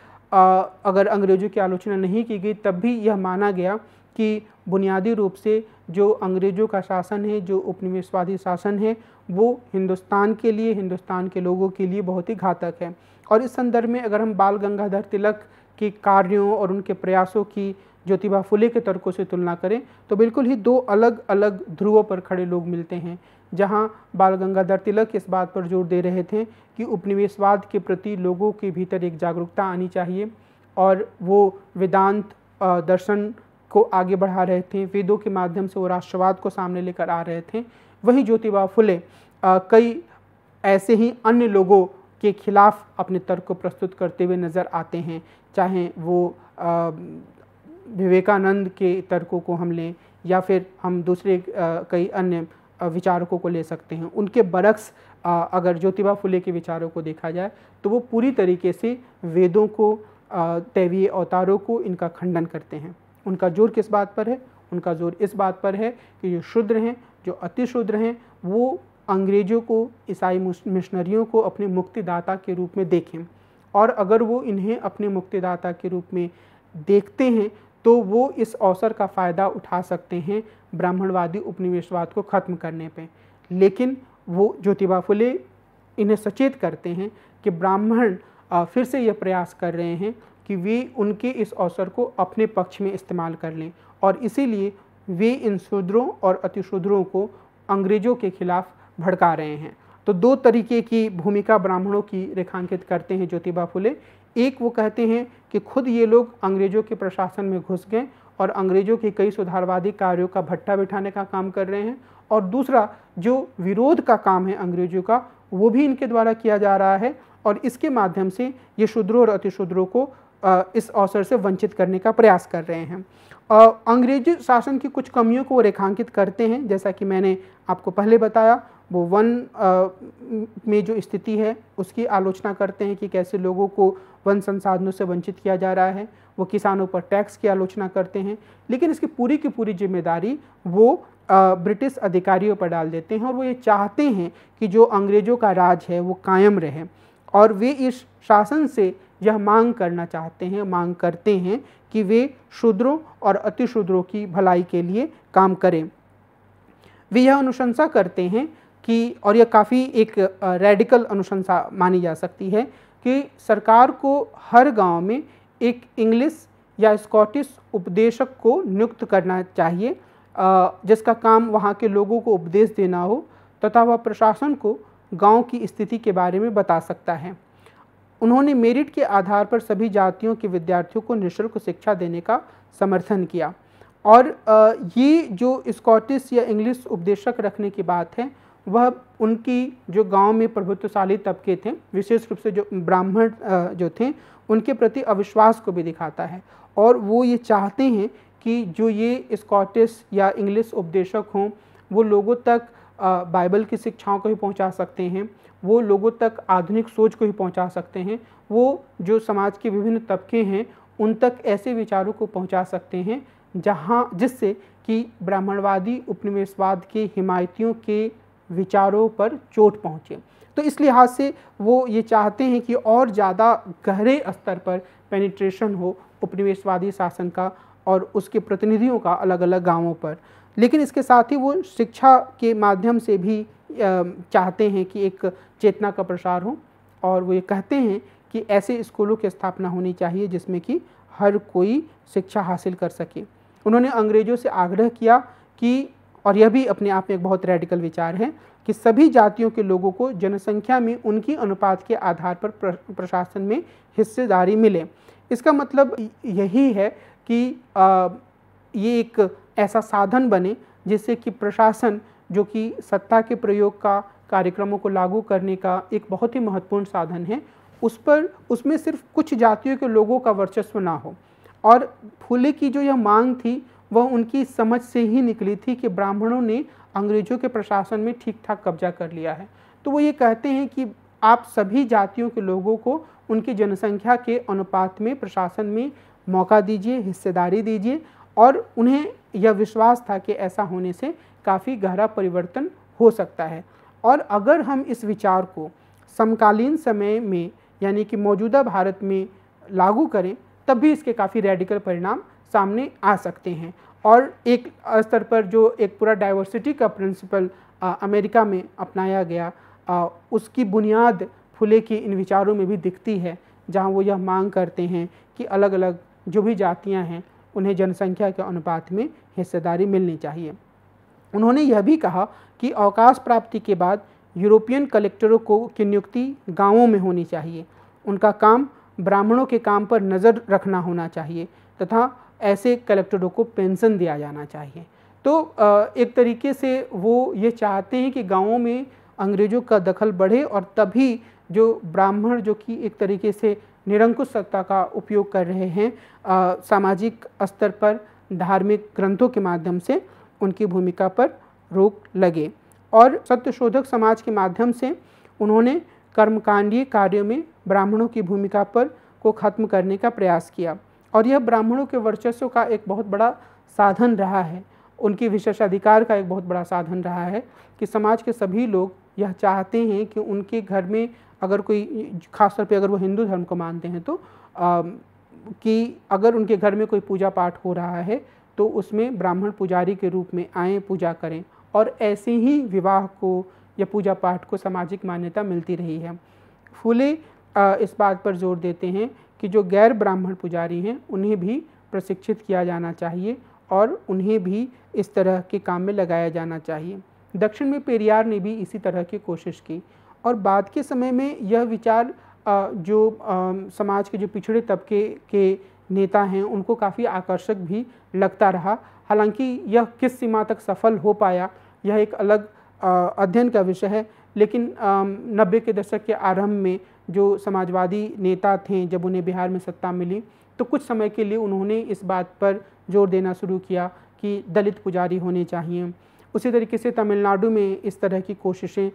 Speaker 1: अगर अंग्रेज़ों की आलोचना नहीं की गई तब भी यह माना गया कि बुनियादी रूप से जो अंग्रेज़ों का शासन है जो उपनिवेशवादी शासन है वो हिंदुस्तान के लिए हिंदुस्तान के लोगों के लिए बहुत ही घातक है और इस संदर्भ में अगर हम बाल गंगाधर तिलक के कार्यों और उनके प्रयासों की ज्योतिबा फुले के तर्कों से तुलना करें तो बिल्कुल ही दो अलग अलग ध्रुवों पर खड़े लोग मिलते हैं जहां बाल गंगाधर तिलक इस बात पर जोर दे रहे थे कि उपनिवेशवाद के प्रति लोगों के भीतर एक जागरूकता आनी चाहिए और वो वेदांत दर्शन को आगे बढ़ा रहे थे वेदों के माध्यम से वो राष्ट्रवाद को सामने लेकर आ रहे थे वही ज्योतिबा फुले कई ऐसे ही अन्य लोगों के खिलाफ अपने तर्क को प्रस्तुत करते हुए नज़र आते हैं चाहे वो विवेकानंद के तर्कों को हम लें या फिर हम दूसरे कई अन्य विचारकों को ले सकते हैं उनके बरक्स अगर ज्योतिबा फुले के विचारों को देखा जाए तो वो पूरी तरीके से वेदों को तैवीय अवतारों को इनका खंडन करते हैं उनका जोर किस बात पर है उनका जोर इस बात पर है कि जो शुद्र हैं जो अतिशूद्र हैं वो अंग्रेज़ों को ईसाई मिशनरियों को अपने मुक्तिदाता के रूप में देखें और अगर वो इन्हें अपने मुक्तिदाता के रूप में देखते हैं तो वो इस अवसर का फ़ायदा उठा सकते हैं ब्राह्मणवादी उपनिवेशवाद को ख़त्म करने पे लेकिन वो ज्योतिबा फुले इन्हें सचेत करते हैं कि ब्राह्मण फिर से यह प्रयास कर रहे हैं कि वे उनके इस अवसर को अपने पक्ष में इस्तेमाल कर लें और इसीलिए वे इन शूद्रों और अतिशूद्रों को अंग्रेजों के खिलाफ भड़का रहे हैं तो दो तरीके की भूमिका ब्राह्मणों की रेखांकित करते हैं ज्योतिबा फुले एक वो कहते हैं कि खुद ये लोग अंग्रेजों के प्रशासन में घुस गए और अंग्रेजों के कई सुधारवादी कार्यों का भट्टा बिठाने का काम कर रहे हैं और दूसरा जो विरोध का काम है अंग्रेजों का वो भी इनके द्वारा किया जा रहा है और इसके माध्यम से ये शूद्रों और अतिशूद्रों को इस अवसर से वंचित करने का प्रयास कर रहे हैं अंग्रेजी शासन की कुछ कमियों को रेखांकित करते हैं जैसा कि मैंने आपको पहले बताया वो वन आ, में जो स्थिति है उसकी आलोचना करते हैं कि कैसे लोगों को वन संसाधनों से वंचित किया जा रहा है वो किसानों पर टैक्स की आलोचना करते हैं लेकिन इसकी पूरी की पूरी जिम्मेदारी वो ब्रिटिश अधिकारियों पर डाल देते हैं और वो ये चाहते हैं कि जो अंग्रेज़ों का राज है वो कायम रहे और वे इस शासन से यह मांग करना चाहते हैं मांग करते हैं कि वे शूद्रों और अतिशूद्रों की भलाई के लिए काम करें वे यह अनुशंसा करते हैं कि और यह काफ़ी एक रेडिकल अनुशंसा मानी जा सकती है कि सरकार को हर गांव में एक इंग्लिश या स्कॉटिश उपदेशक को नियुक्त करना चाहिए जिसका काम वहाँ के लोगों को उपदेश देना हो तथा वह प्रशासन को गांव की स्थिति के बारे में बता सकता है उन्होंने मेरिट के आधार पर सभी जातियों के विद्यार्थियों को निःशुल्क शिक्षा देने का समर्थन किया और ये जो स्कॉटिश या इंग्लिश उपदेशक रखने की बात है वह उनकी जो गांव में प्रभुत्वशाली तबके थे विशेष रूप से जो ब्राह्मण जो थे उनके प्रति अविश्वास को भी दिखाता है और वो ये चाहते हैं कि जो ये स्कॉटिश या इंग्लिश उपदेशक हों वो लोगों तक बाइबल की शिक्षाओं को भी पहुंचा सकते हैं वो लोगों तक आधुनिक सोच को ही पहुंचा सकते हैं वो जो समाज के विभिन्न तबके हैं उन तक ऐसे विचारों को पहुंचा सकते हैं जहां जिससे कि ब्राह्मणवादी उपनिवेशवाद के हिमायतियों के विचारों पर चोट पहुंचे तो इस लिहाज से वो ये चाहते हैं कि और ज़्यादा गहरे स्तर पर पेनिट्रेशन हो उपनिवेशवादी शासन का और उसके प्रतिनिधियों का अलग अलग गांवों पर लेकिन इसके साथ ही वो शिक्षा के माध्यम से भी चाहते हैं कि एक चेतना का प्रसार हो और वो ये कहते हैं कि ऐसे स्कूलों की स्थापना होनी चाहिए जिसमें कि हर कोई शिक्षा हासिल कर सके उन्होंने अंग्रेज़ों से आग्रह किया कि और यह भी अपने आप में एक बहुत रेडिकल विचार है कि सभी जातियों के लोगों को जनसंख्या में उनकी अनुपात के आधार पर प्रशासन में हिस्सेदारी मिले इसका मतलब यही है कि आ, ये एक ऐसा साधन बने जिससे कि प्रशासन जो कि सत्ता के प्रयोग का कार्यक्रमों को लागू करने का एक बहुत ही महत्वपूर्ण साधन है उस पर उसमें सिर्फ कुछ जातियों के लोगों का वर्चस्व ना हो और फूले की जो यह मांग थी वह उनकी समझ से ही निकली थी कि ब्राह्मणों ने अंग्रेजों के प्रशासन में ठीक ठाक कब्जा कर लिया है तो वो ये कहते हैं कि आप सभी जातियों के लोगों को उनकी जनसंख्या के अनुपात में प्रशासन में मौका दीजिए हिस्सेदारी दीजिए और उन्हें यह विश्वास था कि ऐसा होने से काफ़ी गहरा परिवर्तन हो सकता है और अगर हम इस विचार को समकालीन समय में यानी कि मौजूदा भारत में लागू करें तब भी इसके काफ़ी रेडिकल परिणाम सामने आ सकते हैं और एक स्तर पर जो एक पूरा डाइवर्सिटी का प्रिंसिपल अमेरिका में अपनाया गया आ, उसकी बुनियाद फुले की इन विचारों में भी दिखती है जहाँ वो यह मांग करते हैं कि अलग अलग जो भी जातियाँ हैं उन्हें जनसंख्या के अनुपात में हिस्सेदारी मिलनी चाहिए उन्होंने यह भी कहा कि अवकाश प्राप्ति के बाद यूरोपियन कलेक्टरों को की नियुक्ति गांवों में होनी चाहिए उनका काम ब्राह्मणों के काम पर नज़र रखना होना चाहिए तथा ऐसे कलेक्टरों को पेंशन दिया जाना चाहिए तो एक तरीके से वो ये चाहते हैं कि गांवों में अंग्रेज़ों का दखल बढ़े और तभी जो ब्राह्मण जो कि एक तरीके से निरंकुश सत्ता का उपयोग कर रहे हैं सामाजिक स्तर पर धार्मिक ग्रंथों के माध्यम से उनकी भूमिका पर रोक लगे और सत्यशोधक समाज के माध्यम से उन्होंने कर्मकांडीय कार्यों में ब्राह्मणों की भूमिका पर को खत्म करने का प्रयास किया और यह ब्राह्मणों के वर्चस्व का एक बहुत बड़ा साधन रहा है उनके विशेषाधिकार का एक बहुत बड़ा साधन रहा है कि समाज के सभी लोग यह चाहते हैं कि उनके घर में अगर कोई खासतौर पर अगर वो हिंदू धर्म को मानते हैं तो आ, कि अगर उनके घर में कोई पूजा पाठ हो रहा है तो उसमें ब्राह्मण पुजारी के रूप में आए पूजा करें और ऐसे ही विवाह को या पूजा पाठ को सामाजिक मान्यता मिलती रही है फूले इस बात पर जोर देते हैं कि जो गैर ब्राह्मण पुजारी हैं उन्हें भी प्रशिक्षित किया जाना चाहिए और उन्हें भी इस तरह के काम में लगाया जाना चाहिए दक्षिण में पेरियार ने भी इसी तरह की कोशिश की और बाद के समय में यह विचार जो समाज के जो पिछड़े तबके के नेता हैं उनको काफ़ी आकर्षक भी लगता रहा हालांकि यह किस सीमा तक सफल हो पाया यह एक अलग अध्ययन का विषय है लेकिन नब्बे के दशक के आरंभ में जो समाजवादी नेता थे जब उन्हें बिहार में सत्ता मिली तो कुछ समय के लिए उन्होंने इस बात पर जोर देना शुरू किया कि दलित पुजारी होने चाहिए उसी तरीके से तमिलनाडु में इस तरह की कोशिशें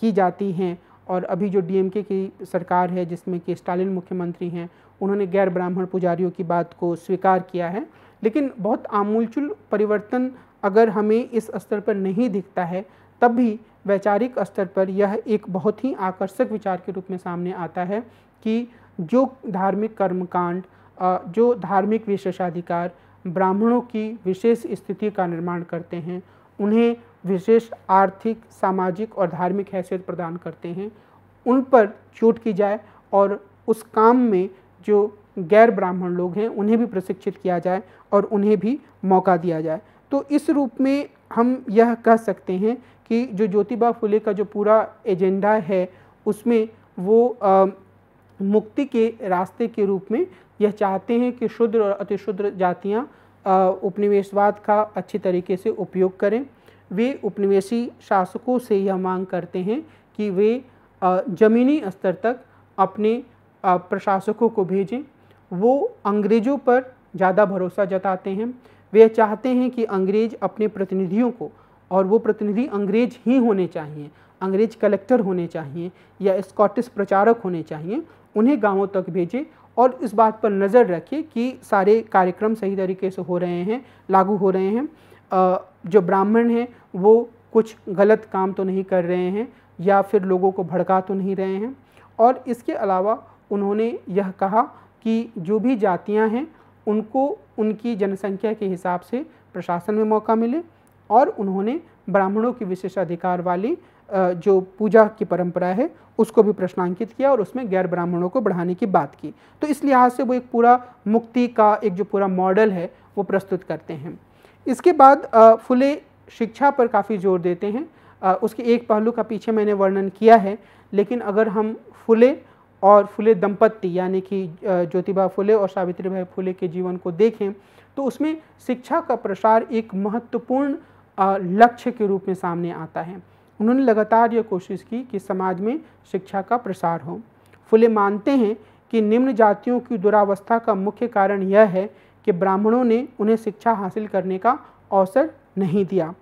Speaker 1: की जाती हैं और अभी जो डीएमके की सरकार है जिसमें कि स्टालिन मुख्यमंत्री हैं उन्होंने गैर ब्राह्मण पुजारियों की बात को स्वीकार किया है लेकिन बहुत आमूलचूल परिवर्तन अगर हमें इस स्तर पर नहीं दिखता है तब भी वैचारिक स्तर पर यह एक बहुत ही आकर्षक विचार के रूप में सामने आता है कि जो धार्मिक कर्मकांड जो धार्मिक विशेषाधिकार ब्राह्मणों की विशेष स्थिति का निर्माण करते हैं उन्हें विशेष आर्थिक सामाजिक और धार्मिक हैसियत प्रदान करते हैं उन पर चोट की जाए और उस काम में जो गैर ब्राह्मण लोग हैं उन्हें भी प्रशिक्षित किया जाए और उन्हें भी मौका दिया जाए तो इस रूप में हम यह कह सकते हैं कि जो ज्योतिबा फुले का जो पूरा एजेंडा है उसमें वो आ, मुक्ति के रास्ते के रूप में यह चाहते हैं कि शुद्र और अतिशुद्र जातियाँ उपनिवेशवाद का अच्छी तरीके से उपयोग करें वे उपनिवेशी शासकों से यह मांग करते हैं कि वे ज़मीनी स्तर तक अपने प्रशासकों को भेजें वो अंग्रेज़ों पर ज़्यादा भरोसा जताते हैं वे चाहते हैं कि अंग्रेज़ अपने प्रतिनिधियों को और वो प्रतिनिधि अंग्रेज ही होने चाहिए अंग्रेज कलेक्टर होने चाहिए या स्कॉटिश प्रचारक होने चाहिए उन्हें गांवों तक भेजें और इस बात पर नज़र रखें कि सारे कार्यक्रम सही तरीके से हो रहे हैं लागू हो रहे हैं जो ब्राह्मण हैं वो कुछ गलत काम तो नहीं कर रहे हैं या फिर लोगों को भड़का तो नहीं रहे हैं और इसके अलावा उन्होंने यह कहा कि जो भी जातियां हैं उनको उनकी जनसंख्या के हिसाब से प्रशासन में मौका मिले और उन्होंने ब्राह्मणों की विशेषाधिकार वाली जो पूजा की परंपरा है उसको भी प्रश्नांकित किया और उसमें गैर ब्राह्मणों को बढ़ाने की बात की तो इस लिहाज से वो एक पूरा मुक्ति का एक जो पूरा मॉडल है वो प्रस्तुत करते हैं इसके बाद फुले शिक्षा पर काफ़ी जोर देते हैं उसके एक पहलू का पीछे मैंने वर्णन किया है लेकिन अगर हम फुले और फुले दंपत्ति यानी कि ज्योतिबा फुले और सावित्री भाई फुले के जीवन को देखें तो उसमें शिक्षा का प्रसार एक महत्वपूर्ण लक्ष्य के रूप में सामने आता है उन्होंने लगातार ये कोशिश की कि समाज में शिक्षा का प्रसार हो फुले मानते हैं कि निम्न जातियों की दुरावस्था का मुख्य कारण यह है कि ब्राह्मणों ने उन्हें शिक्षा हासिल करने का अवसर नहीं दिया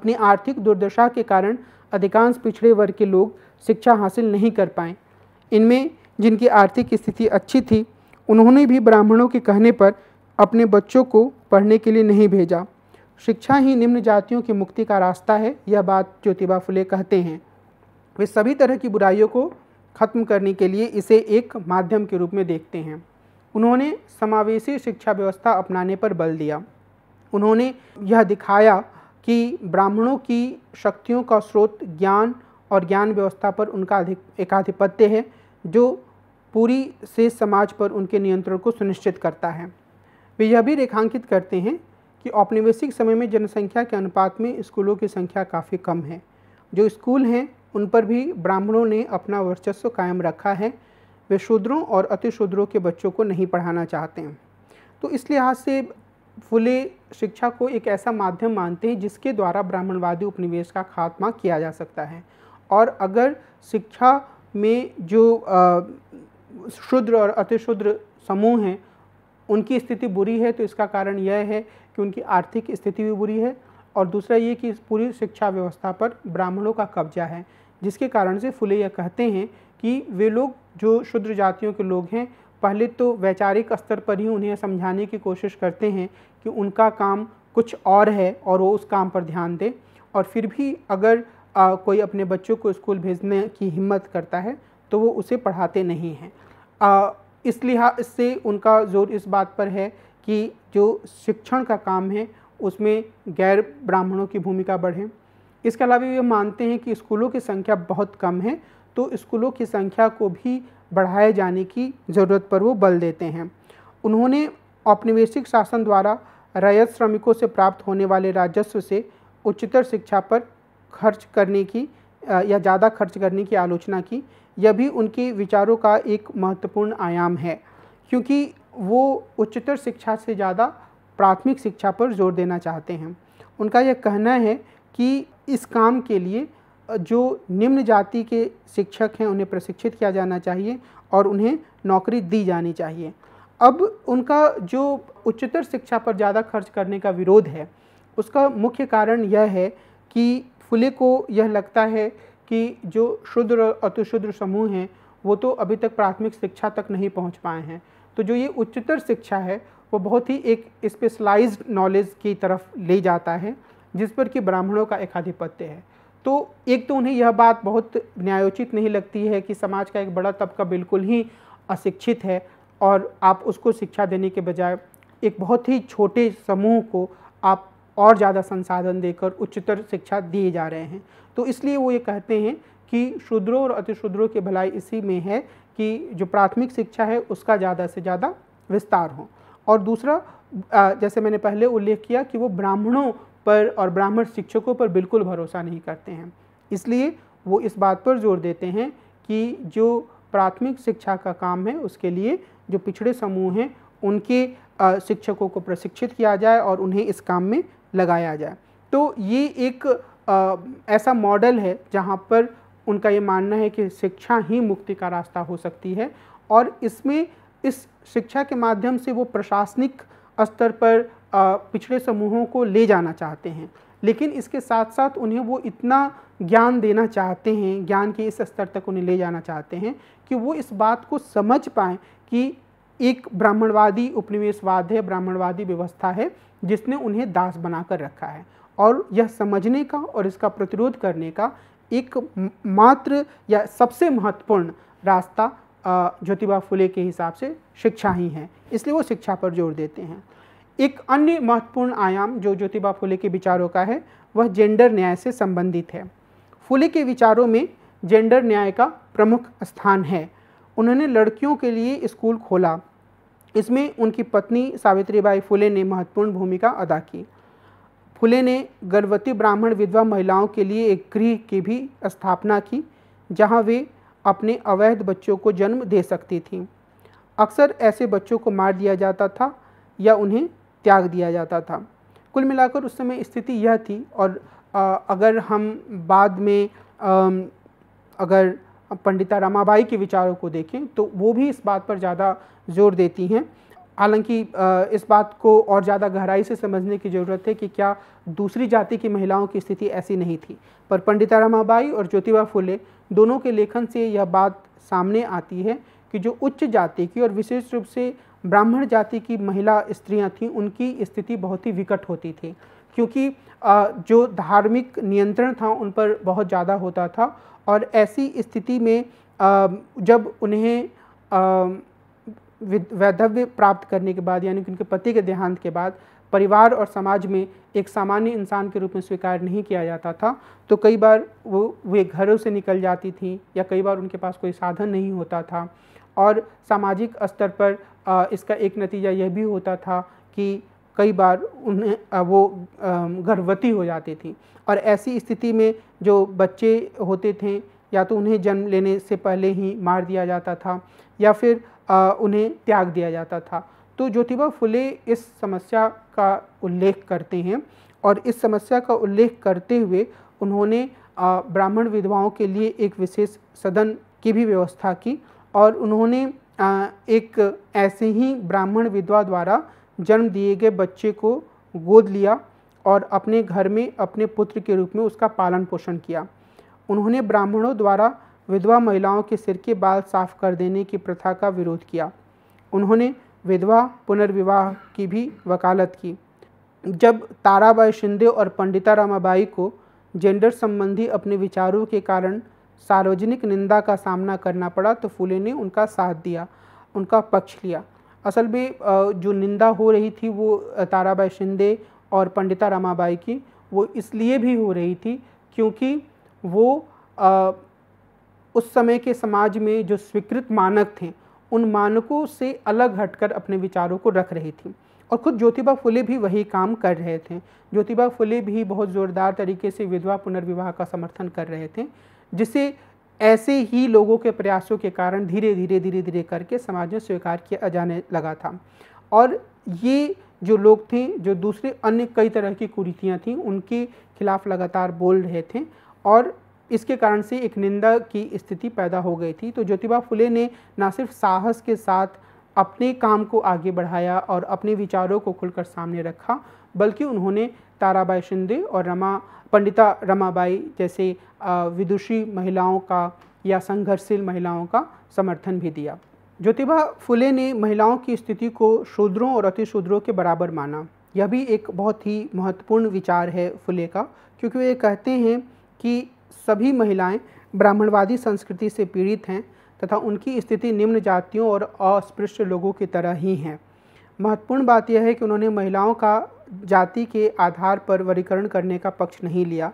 Speaker 1: अपनी आर्थिक दुर्दशा के कारण अधिकांश पिछड़े वर्ग के लोग शिक्षा हासिल नहीं कर पाए इनमें जिनकी आर्थिक स्थिति अच्छी थी उन्होंने भी ब्राह्मणों के कहने पर अपने बच्चों को पढ़ने के लिए नहीं भेजा शिक्षा ही निम्न जातियों की मुक्ति का रास्ता है यह बात ज्योतिबा फुले कहते हैं वे सभी तरह की बुराइयों को खत्म करने के लिए इसे एक माध्यम के रूप में देखते हैं उन्होंने समावेशी शिक्षा व्यवस्था अपनाने पर बल दिया उन्होंने यह दिखाया कि ब्राह्मणों की शक्तियों का स्रोत ज्ञान और ज्ञान व्यवस्था पर उनका अधिक एकाधिपत्य है जो पूरी से समाज पर उनके नियंत्रण को सुनिश्चित करता है वे यह भी रेखांकित करते हैं कि औपनिवेशिक समय में जनसंख्या के अनुपात में स्कूलों की संख्या काफ़ी कम है जो स्कूल हैं उन पर भी ब्राह्मणों ने अपना वर्चस्व कायम रखा है वे शूद्रों और अतिशूद्रों के बच्चों को नहीं पढ़ाना चाहते हैं तो इस लिहाज से फुले शिक्षा को एक ऐसा माध्यम मानते हैं जिसके द्वारा ब्राह्मणवादी उपनिवेश का खात्मा किया जा सकता है और अगर शिक्षा में जो शूद्र और अतिशूद्र समूह हैं उनकी स्थिति बुरी है तो इसका कारण यह है कि उनकी आर्थिक स्थिति भी बुरी है और दूसरा ये कि पूरी शिक्षा व्यवस्था पर ब्राह्मणों का कब्जा है जिसके कारण से फुले यह कहते हैं कि वे लोग जो शूद्र जातियों के लोग हैं पहले तो वैचारिक स्तर पर ही उन्हें समझाने की कोशिश करते हैं कि उनका काम कुछ और है और वो उस काम पर ध्यान दें और फिर भी अगर आ, कोई अपने बच्चों को स्कूल भेजने की हिम्मत करता है तो वो उसे पढ़ाते नहीं हैं इस लिहाज से उनका जोर इस बात पर है कि जो शिक्षण का काम है उसमें गैर ब्राह्मणों की भूमिका बढ़े इसके अलावा ये मानते हैं कि स्कूलों की संख्या बहुत कम है तो स्कूलों की संख्या को भी बढ़ाए जाने की ज़रूरत पर वो बल देते हैं उन्होंने औपनिवेशिक शासन द्वारा रैयत श्रमिकों से प्राप्त होने वाले राजस्व से उच्चतर शिक्षा पर खर्च करने की या ज़्यादा खर्च करने की आलोचना की यह भी उनके विचारों का एक महत्वपूर्ण आयाम है क्योंकि वो उच्चतर शिक्षा से ज़्यादा प्राथमिक शिक्षा पर जोर देना चाहते हैं उनका यह कहना है कि इस काम के लिए जो निम्न जाति के शिक्षक हैं उन्हें प्रशिक्षित किया जाना चाहिए और उन्हें नौकरी दी जानी चाहिए अब उनका जो उच्चतर शिक्षा पर ज़्यादा खर्च करने का विरोध है उसका मुख्य कारण यह है कि फुले को यह लगता है कि जो शुद्र और अतिशुद्र समूह हैं वो तो अभी तक प्राथमिक शिक्षा तक नहीं पहुंच पाए हैं तो जो ये उच्चतर शिक्षा है वो बहुत ही एक स्पेशलाइज्ड नॉलेज की तरफ ले जाता है जिस पर कि ब्राह्मणों का एकाधिपत्य है तो एक तो उन्हें यह बात बहुत न्यायोचित नहीं लगती है कि समाज का एक बड़ा तबका बिल्कुल ही अशिक्षित है और आप उसको शिक्षा देने के बजाय एक बहुत ही छोटे समूह को आप और ज़्यादा संसाधन देकर उच्चतर शिक्षा दिए जा रहे हैं तो इसलिए वो ये कहते हैं कि शूद्रों और अतिशूद्रों की भलाई इसी में है कि जो प्राथमिक शिक्षा है उसका ज़्यादा से ज़्यादा विस्तार हो और दूसरा जैसे मैंने पहले उल्लेख किया कि वो ब्राह्मणों पर और ब्राह्मण शिक्षकों पर बिल्कुल भरोसा नहीं करते हैं इसलिए वो इस बात पर जोर देते हैं कि जो प्राथमिक शिक्षा का काम है उसके लिए जो पिछड़े समूह हैं उनके शिक्षकों को प्रशिक्षित किया जाए और उन्हें इस काम में लगाया जाए तो ये एक आ, ऐसा मॉडल है जहाँ पर उनका ये मानना है कि शिक्षा ही मुक्ति का रास्ता हो सकती है और इसमें इस शिक्षा के माध्यम से वो प्रशासनिक स्तर पर आ, पिछड़े समूहों को ले जाना चाहते हैं लेकिन इसके साथ साथ उन्हें वो इतना ज्ञान देना चाहते हैं ज्ञान के इस स्तर तक उन्हें ले जाना चाहते हैं कि वो इस बात को समझ पाएँ कि एक ब्राह्मणवादी उपनिवेशवाद है ब्राह्मणवादी व्यवस्था है जिसने उन्हें दास बनाकर रखा है और यह समझने का और इसका प्रतिरोध करने का एक मात्र या सबसे महत्वपूर्ण रास्ता ज्योतिबा फुले के हिसाब से शिक्षा ही है इसलिए वो शिक्षा पर जोर देते हैं एक अन्य महत्वपूर्ण आयाम जो ज्योतिबा फुले के विचारों का है वह जेंडर न्याय से संबंधित है फुले के विचारों में जेंडर न्याय का प्रमुख स्थान है उन्होंने लड़कियों के लिए स्कूल खोला इसमें उनकी पत्नी सावित्रीबाई फुले ने महत्वपूर्ण भूमिका अदा की फुले ने गर्भवती ब्राह्मण विधवा महिलाओं के लिए एक गृह की भी स्थापना की जहां वे अपने अवैध बच्चों को जन्म दे सकती थीं अक्सर ऐसे बच्चों को मार दिया जाता था या उन्हें त्याग दिया जाता था कुल मिलाकर उस समय स्थिति यह थी और अगर हम बाद में अगर पंडिता रमाबाई के विचारों को देखें तो वो भी इस बात पर ज़्यादा जोर देती हैं हालांकि इस बात को और ज़्यादा गहराई से समझने की ज़रूरत है कि क्या दूसरी जाति की महिलाओं की स्थिति ऐसी नहीं थी पर पंडिता रमाबाई और ज्योतिबा फुले दोनों के लेखन से यह बात सामने आती है कि जो उच्च जाति की और विशेष रूप से ब्राह्मण जाति की महिला स्त्रियां थीं उनकी स्थिति बहुत ही विकट होती थी क्योंकि जो धार्मिक नियंत्रण था उन पर बहुत ज़्यादा होता था और ऐसी स्थिति में जब उन्हें वैधव्य प्राप्त करने के बाद यानी कि उनके पति के देहांत के बाद परिवार और समाज में एक सामान्य इंसान के रूप में स्वीकार नहीं किया जाता था तो कई बार वो वे घरों से निकल जाती थी या कई बार उनके पास कोई साधन नहीं होता था और सामाजिक स्तर पर इसका एक नतीजा यह भी होता था कि कई बार उन्हें वो गर्भवती हो जाती थी और ऐसी स्थिति में जो बच्चे होते थे या तो उन्हें जन्म लेने से पहले ही मार दिया जाता था या फिर उन्हें त्याग दिया जाता था तो ज्योतिबा फुले इस समस्या का उल्लेख करते हैं और इस समस्या का उल्लेख करते हुए उन्होंने ब्राह्मण विधवाओं के लिए एक विशेष सदन की भी व्यवस्था की और उन्होंने एक ऐसे ही ब्राह्मण विधवा द्वारा जन्म दिए गए बच्चे को गोद लिया और अपने घर में अपने पुत्र के रूप में उसका पालन पोषण किया उन्होंने ब्राह्मणों द्वारा विधवा महिलाओं के सिर के बाल साफ कर देने की प्रथा का विरोध किया उन्होंने विधवा पुनर्विवाह की भी वकालत की जब ताराबाई शिंदे और पंडिता रामाबाई को जेंडर संबंधी अपने विचारों के कारण सार्वजनिक निंदा का सामना करना पड़ा तो फूले ने उनका साथ दिया उनका पक्ष लिया असल में जो निंदा हो रही थी वो ताराबाई शिंदे और पंडिता रमाबाई की वो इसलिए भी हो रही थी क्योंकि वो आ, उस समय के समाज में जो स्वीकृत मानक थे उन मानकों से अलग हटकर अपने विचारों को रख रही थी और खुद ज्योतिबा फुले भी वही काम कर रहे थे ज्योतिबा फुले भी बहुत ज़ोरदार तरीके से विधवा पुनर्विवाह का समर्थन कर रहे थे जिसे ऐसे ही लोगों के प्रयासों के कारण धीरे धीरे धीरे धीरे करके समाज में स्वीकार किया जाने लगा था और ये जो लोग थे जो दूसरे अन्य कई तरह की कुरीतियाँ थीं उनके खिलाफ लगातार बोल रहे थे और इसके कारण से एक निंदा की स्थिति पैदा हो गई थी तो ज्योतिबा फुले ने ना सिर्फ साहस के साथ अपने काम को आगे बढ़ाया और अपने विचारों को खुलकर सामने रखा बल्कि उन्होंने ताराबाई शिंदे और रमा पंडिता रमाबाई जैसे विदुषी महिलाओं का या संघर्षशील महिलाओं का समर्थन भी दिया ज्योतिबा फुले ने महिलाओं की स्थिति को शूद्रों और अतिशूद्रों के बराबर माना यह भी एक बहुत ही महत्वपूर्ण विचार है फुले का क्योंकि वे कहते हैं कि सभी महिलाएं ब्राह्मणवादी संस्कृति से पीड़ित हैं तथा उनकी स्थिति निम्न जातियों और अस्पृश्य लोगों की तरह ही है महत्वपूर्ण बात यह है कि उन्होंने महिलाओं का जाति के आधार पर वर्गीकरण करने का पक्ष नहीं लिया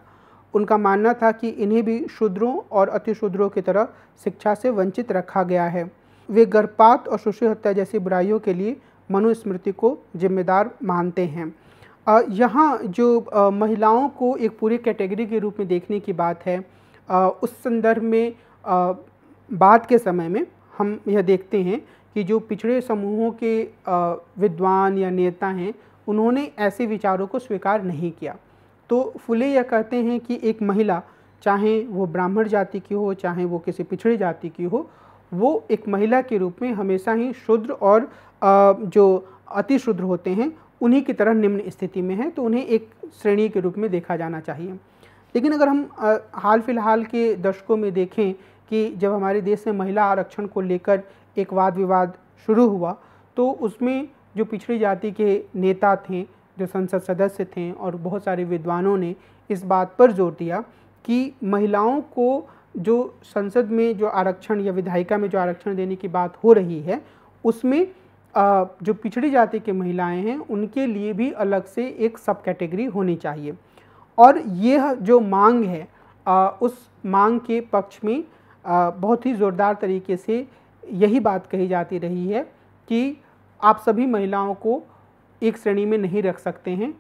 Speaker 1: उनका मानना था कि इन्हें भी शूद्रों और अतिशूद्रों की तरह शिक्षा से वंचित रखा गया है वे गर्भपात और शिशु हत्या जैसी बुराइयों के लिए मनुस्मृति को जिम्मेदार मानते हैं यहाँ जो महिलाओं को एक पूरी कैटेगरी के रूप में देखने की बात है उस संदर्भ में बाद के समय में हम यह देखते हैं कि जो पिछड़े समूहों के विद्वान या नेता हैं उन्होंने ऐसे विचारों को स्वीकार नहीं किया तो फुले यह कहते हैं कि एक महिला चाहे वो ब्राह्मण जाति की हो चाहे वो किसी पिछड़ी जाति की हो वो एक महिला के रूप में हमेशा ही शूद्र और जो अति शूद्र होते हैं उन्हीं की तरह निम्न स्थिति में है तो उन्हें एक श्रेणी के रूप में देखा जाना चाहिए लेकिन अगर हम हाल फिलहाल के दशकों में देखें कि जब हमारे देश में महिला आरक्षण को लेकर एक वाद विवाद शुरू हुआ तो उसमें जो पिछड़ी जाति के नेता थे जो संसद सदस्य थे और बहुत सारे विद्वानों ने इस बात पर जोर दिया कि महिलाओं को जो संसद में जो आरक्षण या विधायिका में जो आरक्षण देने की बात हो रही है उसमें जो पिछड़ी जाति के महिलाएं हैं उनके लिए भी अलग से एक सब कैटेगरी होनी चाहिए और यह जो मांग है उस मांग के पक्ष में बहुत ही ज़ोरदार तरीके से यही बात कही जाती रही है कि आप सभी महिलाओं को एक श्रेणी में नहीं रख सकते हैं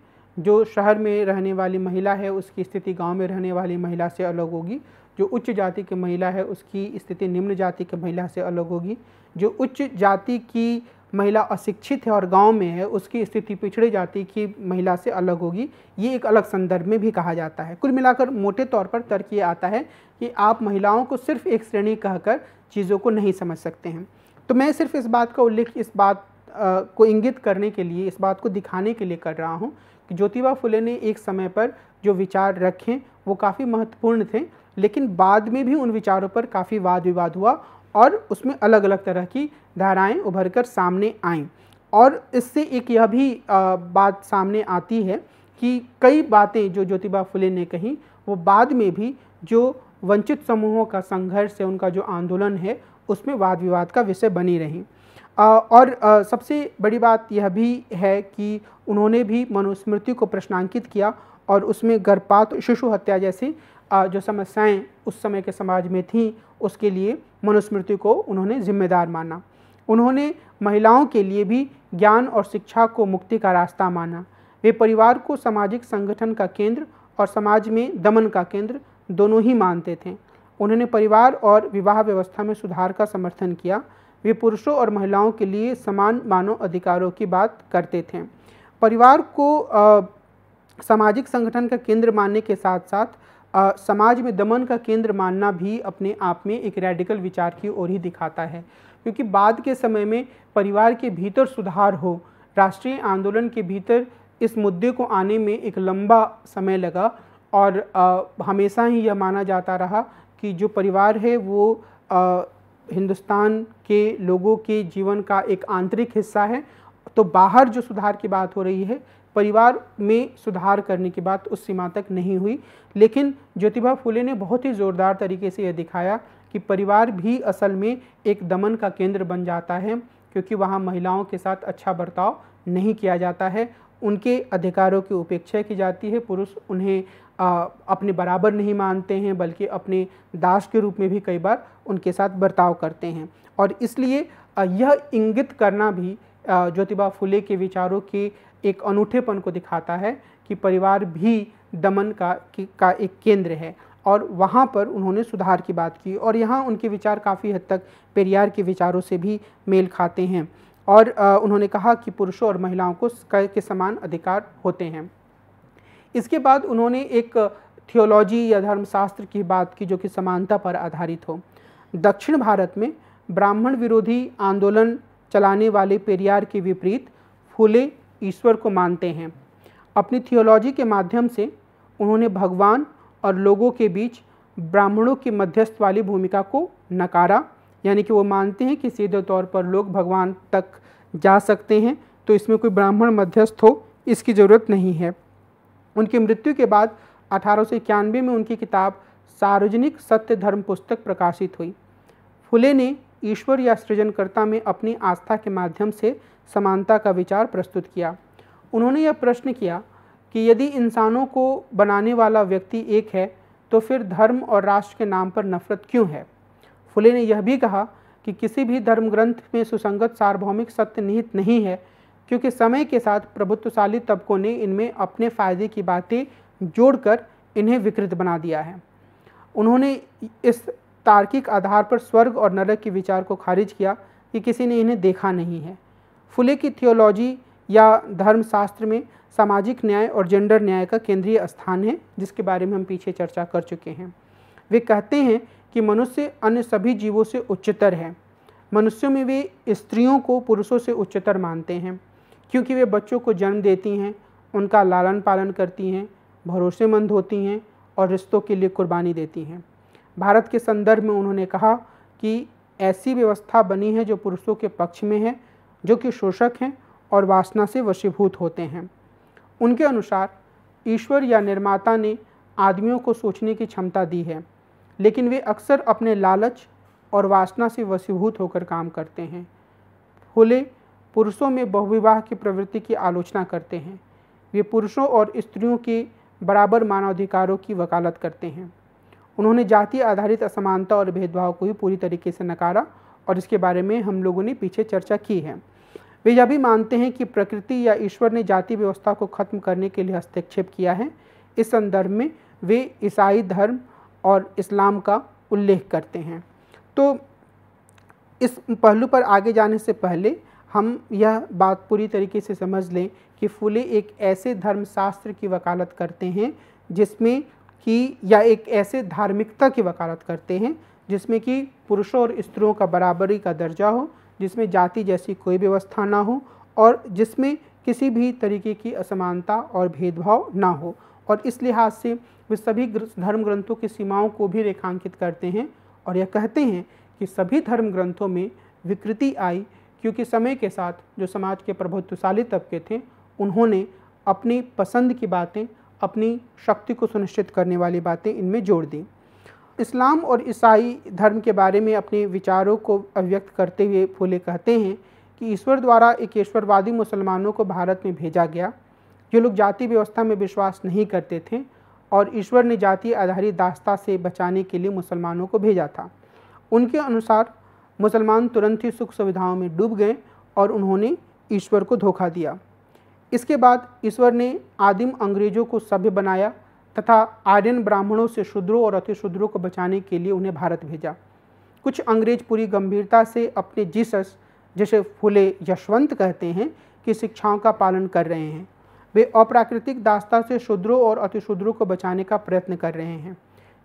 Speaker 1: जो शहर में रहने वाली महिला है उसकी स्थिति गांव में रहने वाली महिला से अलग होगी जो उच्च जाति की महिला है उसकी स्थिति निम्न जाति की महिला से अलग होगी जो उच्च जाति की महिला अशिक्षित है और गांव में है उसकी स्थिति पिछड़ी जाति की महिला से अलग होगी ये एक अलग संदर्भ में भी कहा जाता है कुल मिलाकर मोटे तौर पर तर्क ये आता है कि आप महिलाओं को सिर्फ एक श्रेणी कहकर चीज़ों को नहीं समझ सकते हैं तो मैं सिर्फ इस बात का उल्लेख इस बात को इंगित करने के लिए इस बात को दिखाने के लिए कर रहा हूँ कि ज्योतिबा फुले ने एक समय पर जो विचार रखे वो काफ़ी महत्वपूर्ण थे लेकिन बाद में भी उन विचारों पर काफ़ी वाद विवाद हुआ और उसमें अलग अलग तरह की धाराएं उभर कर सामने आईं और इससे एक यह भी बात सामने आती है कि कई बातें जो ज्योतिबा फुले ने कही वो बाद में भी जो वंचित समूहों का संघर्ष है उनका जो आंदोलन है उसमें वाद विवाद का विषय बनी रही और सबसे बड़ी बात यह भी है कि उन्होंने भी मनुस्मृति को प्रश्नांकित किया और उसमें गर्भपात शिशु हत्या जैसी जो समस्याएं उस समय के समाज में थीं उसके लिए मनुस्मृति को उन्होंने जिम्मेदार माना उन्होंने महिलाओं के लिए भी ज्ञान और शिक्षा को मुक्ति का रास्ता माना वे परिवार को सामाजिक संगठन का केंद्र और समाज में दमन का केंद्र दोनों ही मानते थे उन्होंने परिवार और विवाह व्यवस्था में सुधार का समर्थन किया वे पुरुषों और महिलाओं के लिए समान मानव अधिकारों की बात करते थे परिवार को आ, सामाजिक संगठन का केंद्र मानने के साथ साथ आ, समाज में दमन का केंद्र मानना भी अपने आप में एक रेडिकल विचार की ओर ही दिखाता है क्योंकि बाद के समय में परिवार के भीतर सुधार हो राष्ट्रीय आंदोलन के भीतर इस मुद्दे को आने में एक लंबा समय लगा और आ, हमेशा ही यह माना जाता रहा कि जो परिवार है वो आ, हिंदुस्तान के लोगों के जीवन का एक आंतरिक हिस्सा है तो बाहर जो सुधार की बात हो रही है परिवार में सुधार करने की बात उस सीमा तक नहीं हुई लेकिन ज्योतिबा फूले ने बहुत ही ज़ोरदार तरीके से यह दिखाया कि परिवार भी असल में एक दमन का केंद्र बन जाता है क्योंकि वहाँ महिलाओं के साथ अच्छा बर्ताव नहीं किया जाता है उनके अधिकारों की उपेक्षा की जाती है पुरुष उन्हें अपने बराबर नहीं मानते हैं बल्कि अपने दास के रूप में भी कई बार उनके साथ बर्ताव करते हैं और इसलिए यह इंगित करना भी ज्योतिबा फुले के विचारों के एक अनूठेपन को दिखाता है कि परिवार भी दमन का का एक केंद्र है और वहाँ पर उन्होंने सुधार की बात की और यहाँ उनके विचार काफ़ी हद तक पेरियार के विचारों से भी मेल खाते हैं और उन्होंने कहा कि पुरुषों और महिलाओं को के समान अधिकार होते हैं इसके बाद उन्होंने एक थियोलॉजी या धर्मशास्त्र की बात की जो कि समानता पर आधारित हो दक्षिण भारत में ब्राह्मण विरोधी आंदोलन चलाने वाले पेरियार के विपरीत फूले ईश्वर को मानते हैं अपनी थियोलॉजी के माध्यम से उन्होंने भगवान और लोगों के बीच ब्राह्मणों की मध्यस्थ वाली भूमिका को नकारा यानी कि वो मानते हैं कि सीधे तौर पर लोग भगवान तक जा सकते हैं तो इसमें कोई ब्राह्मण मध्यस्थ हो इसकी ज़रूरत नहीं है उनकी मृत्यु के बाद अठारह में उनकी किताब सार्वजनिक सत्य धर्म पुस्तक प्रकाशित हुई फुले ने ईश्वर या सृजनकर्ता में अपनी आस्था के माध्यम से समानता का विचार प्रस्तुत किया उन्होंने यह प्रश्न किया कि यदि इंसानों को बनाने वाला व्यक्ति एक है तो फिर धर्म और राष्ट्र के नाम पर नफरत क्यों है फुले ने यह भी कहा कि किसी भी धर्म ग्रंथ में सुसंगत सार्वभौमिक सत्य निहित नहीं है क्योंकि समय के साथ प्रभुत्वशाली तबकों ने इनमें अपने फ़ायदे की बातें जोड़कर इन्हें विकृत बना दिया है उन्होंने इस तार्किक आधार पर स्वर्ग और नरक के विचार को खारिज किया कि किसी ने इन्हें देखा नहीं है फुले की थियोलॉजी या धर्मशास्त्र में सामाजिक न्याय और जेंडर न्याय का केंद्रीय स्थान है जिसके बारे में हम पीछे चर्चा कर चुके हैं वे कहते हैं कि मनुष्य अन्य सभी जीवों से उच्चतर है मनुष्यों में वे स्त्रियों को पुरुषों से उच्चतर मानते हैं क्योंकि वे बच्चों को जन्म देती हैं उनका लालन पालन करती हैं भरोसेमंद होती हैं और रिश्तों के लिए कुर्बानी देती हैं भारत के संदर्भ में उन्होंने कहा कि ऐसी व्यवस्था बनी है जो पुरुषों के पक्ष में है जो कि शोषक हैं और वासना से वशीभूत होते हैं उनके अनुसार ईश्वर या निर्माता ने आदमियों को सोचने की क्षमता दी है लेकिन वे अक्सर अपने लालच और वासना से वशीभूत होकर काम करते हैं फुले पुरुषों में बहुविवाह की प्रवृत्ति की आलोचना करते हैं वे पुरुषों और स्त्रियों के बराबर मानवाधिकारों की वकालत करते हैं उन्होंने जाति आधारित असमानता और भेदभाव को ही पूरी तरीके से नकारा और इसके बारे में हम लोगों ने पीछे चर्चा की है वे यह भी मानते हैं कि प्रकृति या ईश्वर ने जाति व्यवस्था को खत्म करने के लिए हस्तक्षेप किया है इस संदर्भ में वे ईसाई धर्म और इस्लाम का उल्लेख करते हैं तो इस पहलू पर आगे जाने से पहले हम यह बात पूरी तरीके से समझ लें कि फुले एक ऐसे धर्मशास्त्र की वकालत करते हैं जिसमें कि या एक ऐसे धार्मिकता की वकालत करते हैं जिसमें कि पुरुषों और स्त्रियों का बराबरी का दर्जा हो जिसमें जाति जैसी कोई व्यवस्था ना हो और जिसमें किसी भी तरीके की असमानता और भेदभाव ना हो और इस लिहाज से वे सभी धर्म ग्रंथों की सीमाओं को भी रेखांकित करते हैं और यह कहते हैं कि सभी धर्म ग्रंथों में विकृति आई क्योंकि समय के साथ जो समाज के प्रभुत्वशाली तबके थे उन्होंने अपनी पसंद की बातें अपनी शक्ति को सुनिश्चित करने वाली बातें इनमें जोड़ दी इस्लाम और ईसाई धर्म के बारे में अपने विचारों को अभिव्यक्त करते हुए फूले कहते हैं कि ईश्वर द्वारा एक ईश्वरवादी मुसलमानों को भारत में भेजा गया जो लोग जाति व्यवस्था में विश्वास नहीं करते थे और ईश्वर ने जाति आधारित दास्ता से बचाने के लिए मुसलमानों को भेजा था उनके अनुसार मुसलमान तुरंत ही सुख सुविधाओं में डूब गए और उन्होंने ईश्वर को धोखा दिया इसके बाद ईश्वर ने आदिम अंग्रेजों को सभ्य बनाया तथा आर्यन ब्राह्मणों से शूद्रों और अतिशूद्रों को बचाने के लिए उन्हें भारत भेजा कुछ अंग्रेज पूरी गंभीरता से अपने जीसस जिसे फुले यशवंत कहते हैं की शिक्षाओं का पालन कर रहे हैं वे अप्राकृतिक दास्ता से शूद्रों और अतिशूद्रों को बचाने का प्रयत्न कर रहे हैं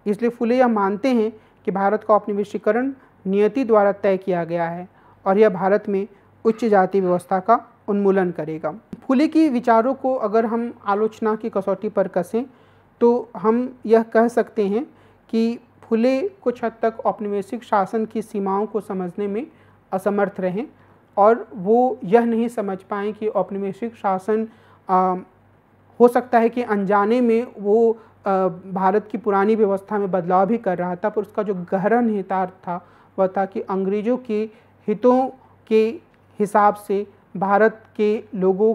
Speaker 1: इसलिए फुले यह मानते हैं कि भारत का औपनिवेशीकरण नियति द्वारा तय किया गया है और यह भारत में उच्च जाति व्यवस्था का उन्मूलन करेगा फुले की विचारों को अगर हम आलोचना की कसौटी पर कसें तो हम यह कह सकते हैं कि फुले कुछ हद तक औपनिवेशिक शासन की सीमाओं को समझने में असमर्थ रहें और वो यह नहीं समझ पाए कि औपनिवेशिक शासन आ, हो सकता है कि अनजाने में वो आ, भारत की पुरानी व्यवस्था में बदलाव भी कर रहा था पर उसका जो गहरा निहितार्थ था वह था कि अंग्रेज़ों के हितों के हिसाब से भारत के लोगों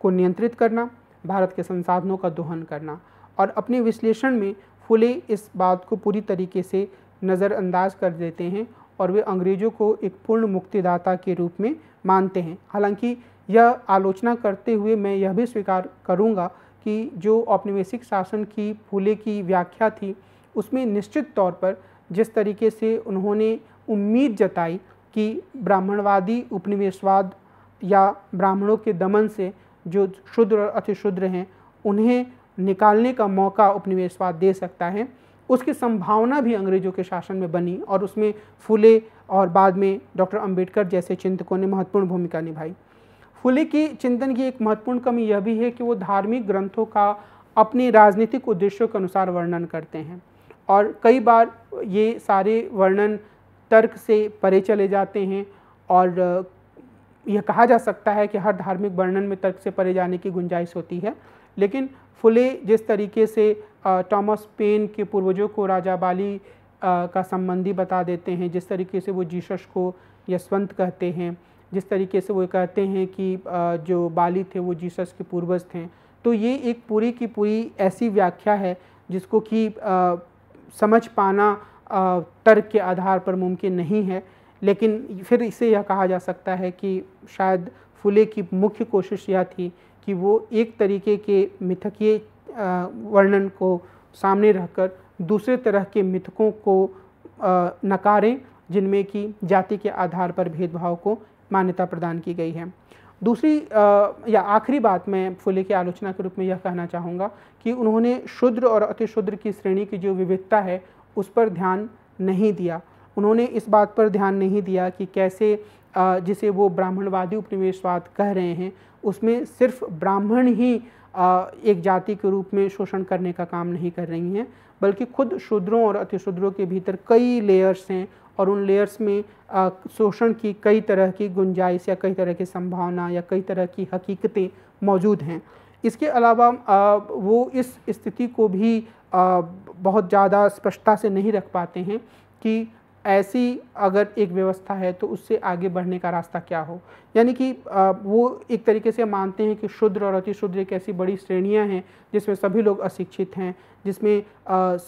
Speaker 1: को नियंत्रित करना भारत के संसाधनों का दोहन करना और अपने विश्लेषण में फुले इस बात को पूरी तरीके से नज़रअंदाज कर देते हैं और वे अंग्रेज़ों को एक पूर्ण मुक्तिदाता के रूप में मानते हैं हालांकि यह आलोचना करते हुए मैं यह भी स्वीकार करूंगा कि जो औपनिवेशिक शासन की फूले की व्याख्या थी उसमें निश्चित तौर पर जिस तरीके से उन्होंने उम्मीद जताई कि ब्राह्मणवादी उपनिवेशवाद या ब्राह्मणों के दमन से जो शुद्र और अतिशुद्र हैं उन्हें निकालने का मौका उपनिवेशवाद दे सकता है उसकी संभावना भी अंग्रेजों के शासन में बनी और उसमें फुले और बाद में डॉक्टर अंबेडकर जैसे चिंतकों ने महत्वपूर्ण भूमिका निभाई फुले की चिंतन की एक महत्वपूर्ण कमी यह भी है कि वो धार्मिक ग्रंथों का अपने राजनीतिक उद्देश्यों के अनुसार वर्णन करते हैं और कई बार ये सारे वर्णन तर्क से परे चले जाते हैं और यह कहा जा सकता है कि हर धार्मिक वर्णन में तर्क से परे जाने की गुंजाइश होती है लेकिन फुले जिस तरीके से टॉमस पेन के पूर्वजों को राजा बाली का संबंधी बता देते हैं जिस तरीके से वो जीसस को यशवंत कहते हैं जिस तरीके से वो कहते हैं कि जो बाली थे वो जीसस के पूर्वज थे तो ये एक पूरी की पूरी ऐसी व्याख्या है जिसको कि समझ पाना तर्क के आधार पर मुमकिन नहीं है लेकिन फिर इसे यह कहा जा सकता है कि शायद फुले की मुख्य कोशिश यह थी कि वो एक तरीके के मिथकीय वर्णन को सामने रखकर दूसरे तरह के मिथकों को नकारें जिनमें कि जाति के आधार पर भेदभाव को मान्यता प्रदान की गई है दूसरी या आखिरी बात मैं फुले की आलोचना के रूप में यह कहना चाहूँगा कि उन्होंने शुद्र और अतिशुद्र की श्रेणी की जो विविधता है उस पर ध्यान नहीं दिया उन्होंने इस बात पर ध्यान नहीं दिया कि कैसे जिसे वो ब्राह्मणवादी उपनिवेशवाद कह रहे हैं उसमें सिर्फ ब्राह्मण ही एक जाति के रूप में शोषण करने का काम नहीं कर रही हैं बल्कि खुद शूद्रों और अतिशूद्रों के भीतर कई लेयर्स हैं और उन लेयर्स में शोषण की कई तरह की गुंजाइश या कई तरह की संभावना या कई तरह की हकीकतें मौजूद हैं इसके अलावा वो इस स्थिति को भी बहुत ज़्यादा स्पष्टता से नहीं रख पाते हैं कि ऐसी अगर एक व्यवस्था है तो उससे आगे बढ़ने का रास्ता क्या हो यानी कि वो एक तरीके से मानते हैं कि शुद्र और अतिशुद्र एक ऐसी बड़ी श्रेणियां हैं जिसमें सभी लोग अशिक्षित हैं जिसमें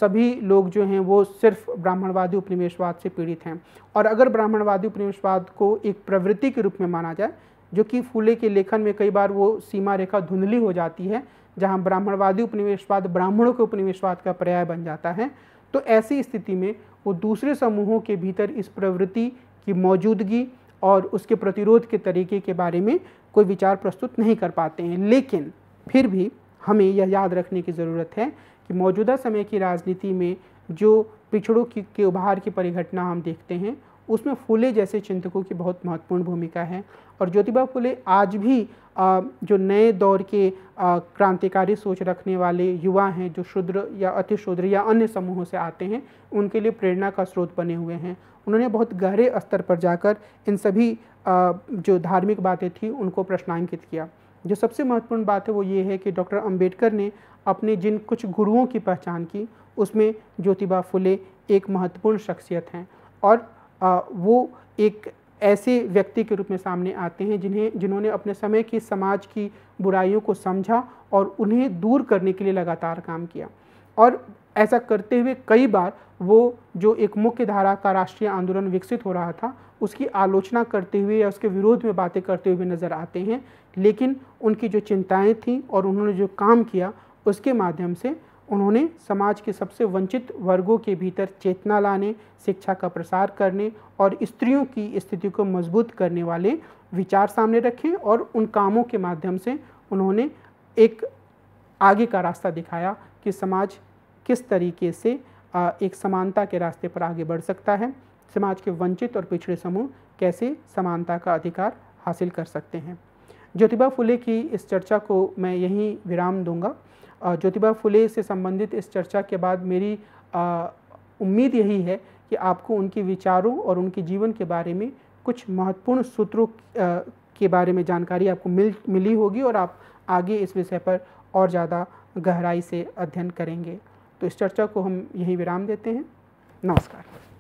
Speaker 1: सभी लोग जो हैं वो सिर्फ ब्राह्मणवादी उपनिवेशवाद से पीड़ित हैं और अगर ब्राह्मणवादी उपनिवेशवाद को एक प्रवृत्ति के रूप में माना जाए जो कि फूले के लेखन में कई बार वो सीमा रेखा धुंधली हो जाती है जहाँ ब्राह्मणवादी उपनिवेशवाद ब्राह्मणों के उपनिवेशवाद का पर्याय बन जाता है तो ऐसी स्थिति में वो दूसरे समूहों के भीतर इस प्रवृत्ति की मौजूदगी और उसके प्रतिरोध के तरीके के बारे में कोई विचार प्रस्तुत नहीं कर पाते हैं लेकिन फिर भी हमें यह याद रखने की ज़रूरत है कि मौजूदा समय की राजनीति में जो पिछड़ों की के उभार की परिघटना हम देखते हैं उसमें फूले जैसे चिंतकों की बहुत महत्वपूर्ण भूमिका है और ज्योतिबा फुले आज भी जो नए दौर के क्रांतिकारी सोच रखने वाले युवा हैं जो शूद्र या अति शूद्र या अन्य समूहों से आते हैं उनके लिए प्रेरणा का स्रोत बने हुए हैं उन्होंने बहुत गहरे स्तर पर जाकर इन सभी जो धार्मिक बातें थी उनको प्रश्नांकित किया जो सबसे महत्वपूर्ण बात है वो ये है कि डॉक्टर अंबेडकर ने अपने जिन कुछ गुरुओं की पहचान की उसमें ज्योतिबा फुले एक महत्वपूर्ण शख्सियत हैं और वो एक ऐसे व्यक्ति के रूप में सामने आते हैं जिन्हें जिन्होंने अपने समय की समाज की बुराइयों को समझा और उन्हें दूर करने के लिए लगातार काम किया और ऐसा करते हुए कई बार वो जो एक मुख्य धारा का राष्ट्रीय आंदोलन विकसित हो रहा था उसकी आलोचना करते हुए या उसके विरोध में बातें करते हुए नज़र आते हैं लेकिन उनकी जो चिंताएं थीं और उन्होंने जो काम किया उसके माध्यम से उन्होंने समाज के सबसे वंचित वर्गों के भीतर चेतना लाने शिक्षा का प्रसार करने और स्त्रियों की स्थिति को मजबूत करने वाले विचार सामने रखे और उन कामों के माध्यम से उन्होंने एक आगे का रास्ता दिखाया कि समाज किस तरीके से एक समानता के रास्ते पर आगे बढ़ सकता है समाज के वंचित और पिछड़े समूह कैसे समानता का अधिकार हासिल कर सकते हैं ज्योतिबा फुले की इस चर्चा को मैं यहीं विराम दूंगा ज्योतिबा फुले से संबंधित इस चर्चा के बाद मेरी उम्मीद यही है कि आपको उनके विचारों और उनके जीवन के बारे में कुछ महत्वपूर्ण सूत्रों के बारे में जानकारी आपको मिल मिली होगी और आप आगे इस विषय पर और ज़्यादा गहराई से अध्ययन करेंगे तो इस चर्चा को हम यहीं विराम देते हैं नमस्कार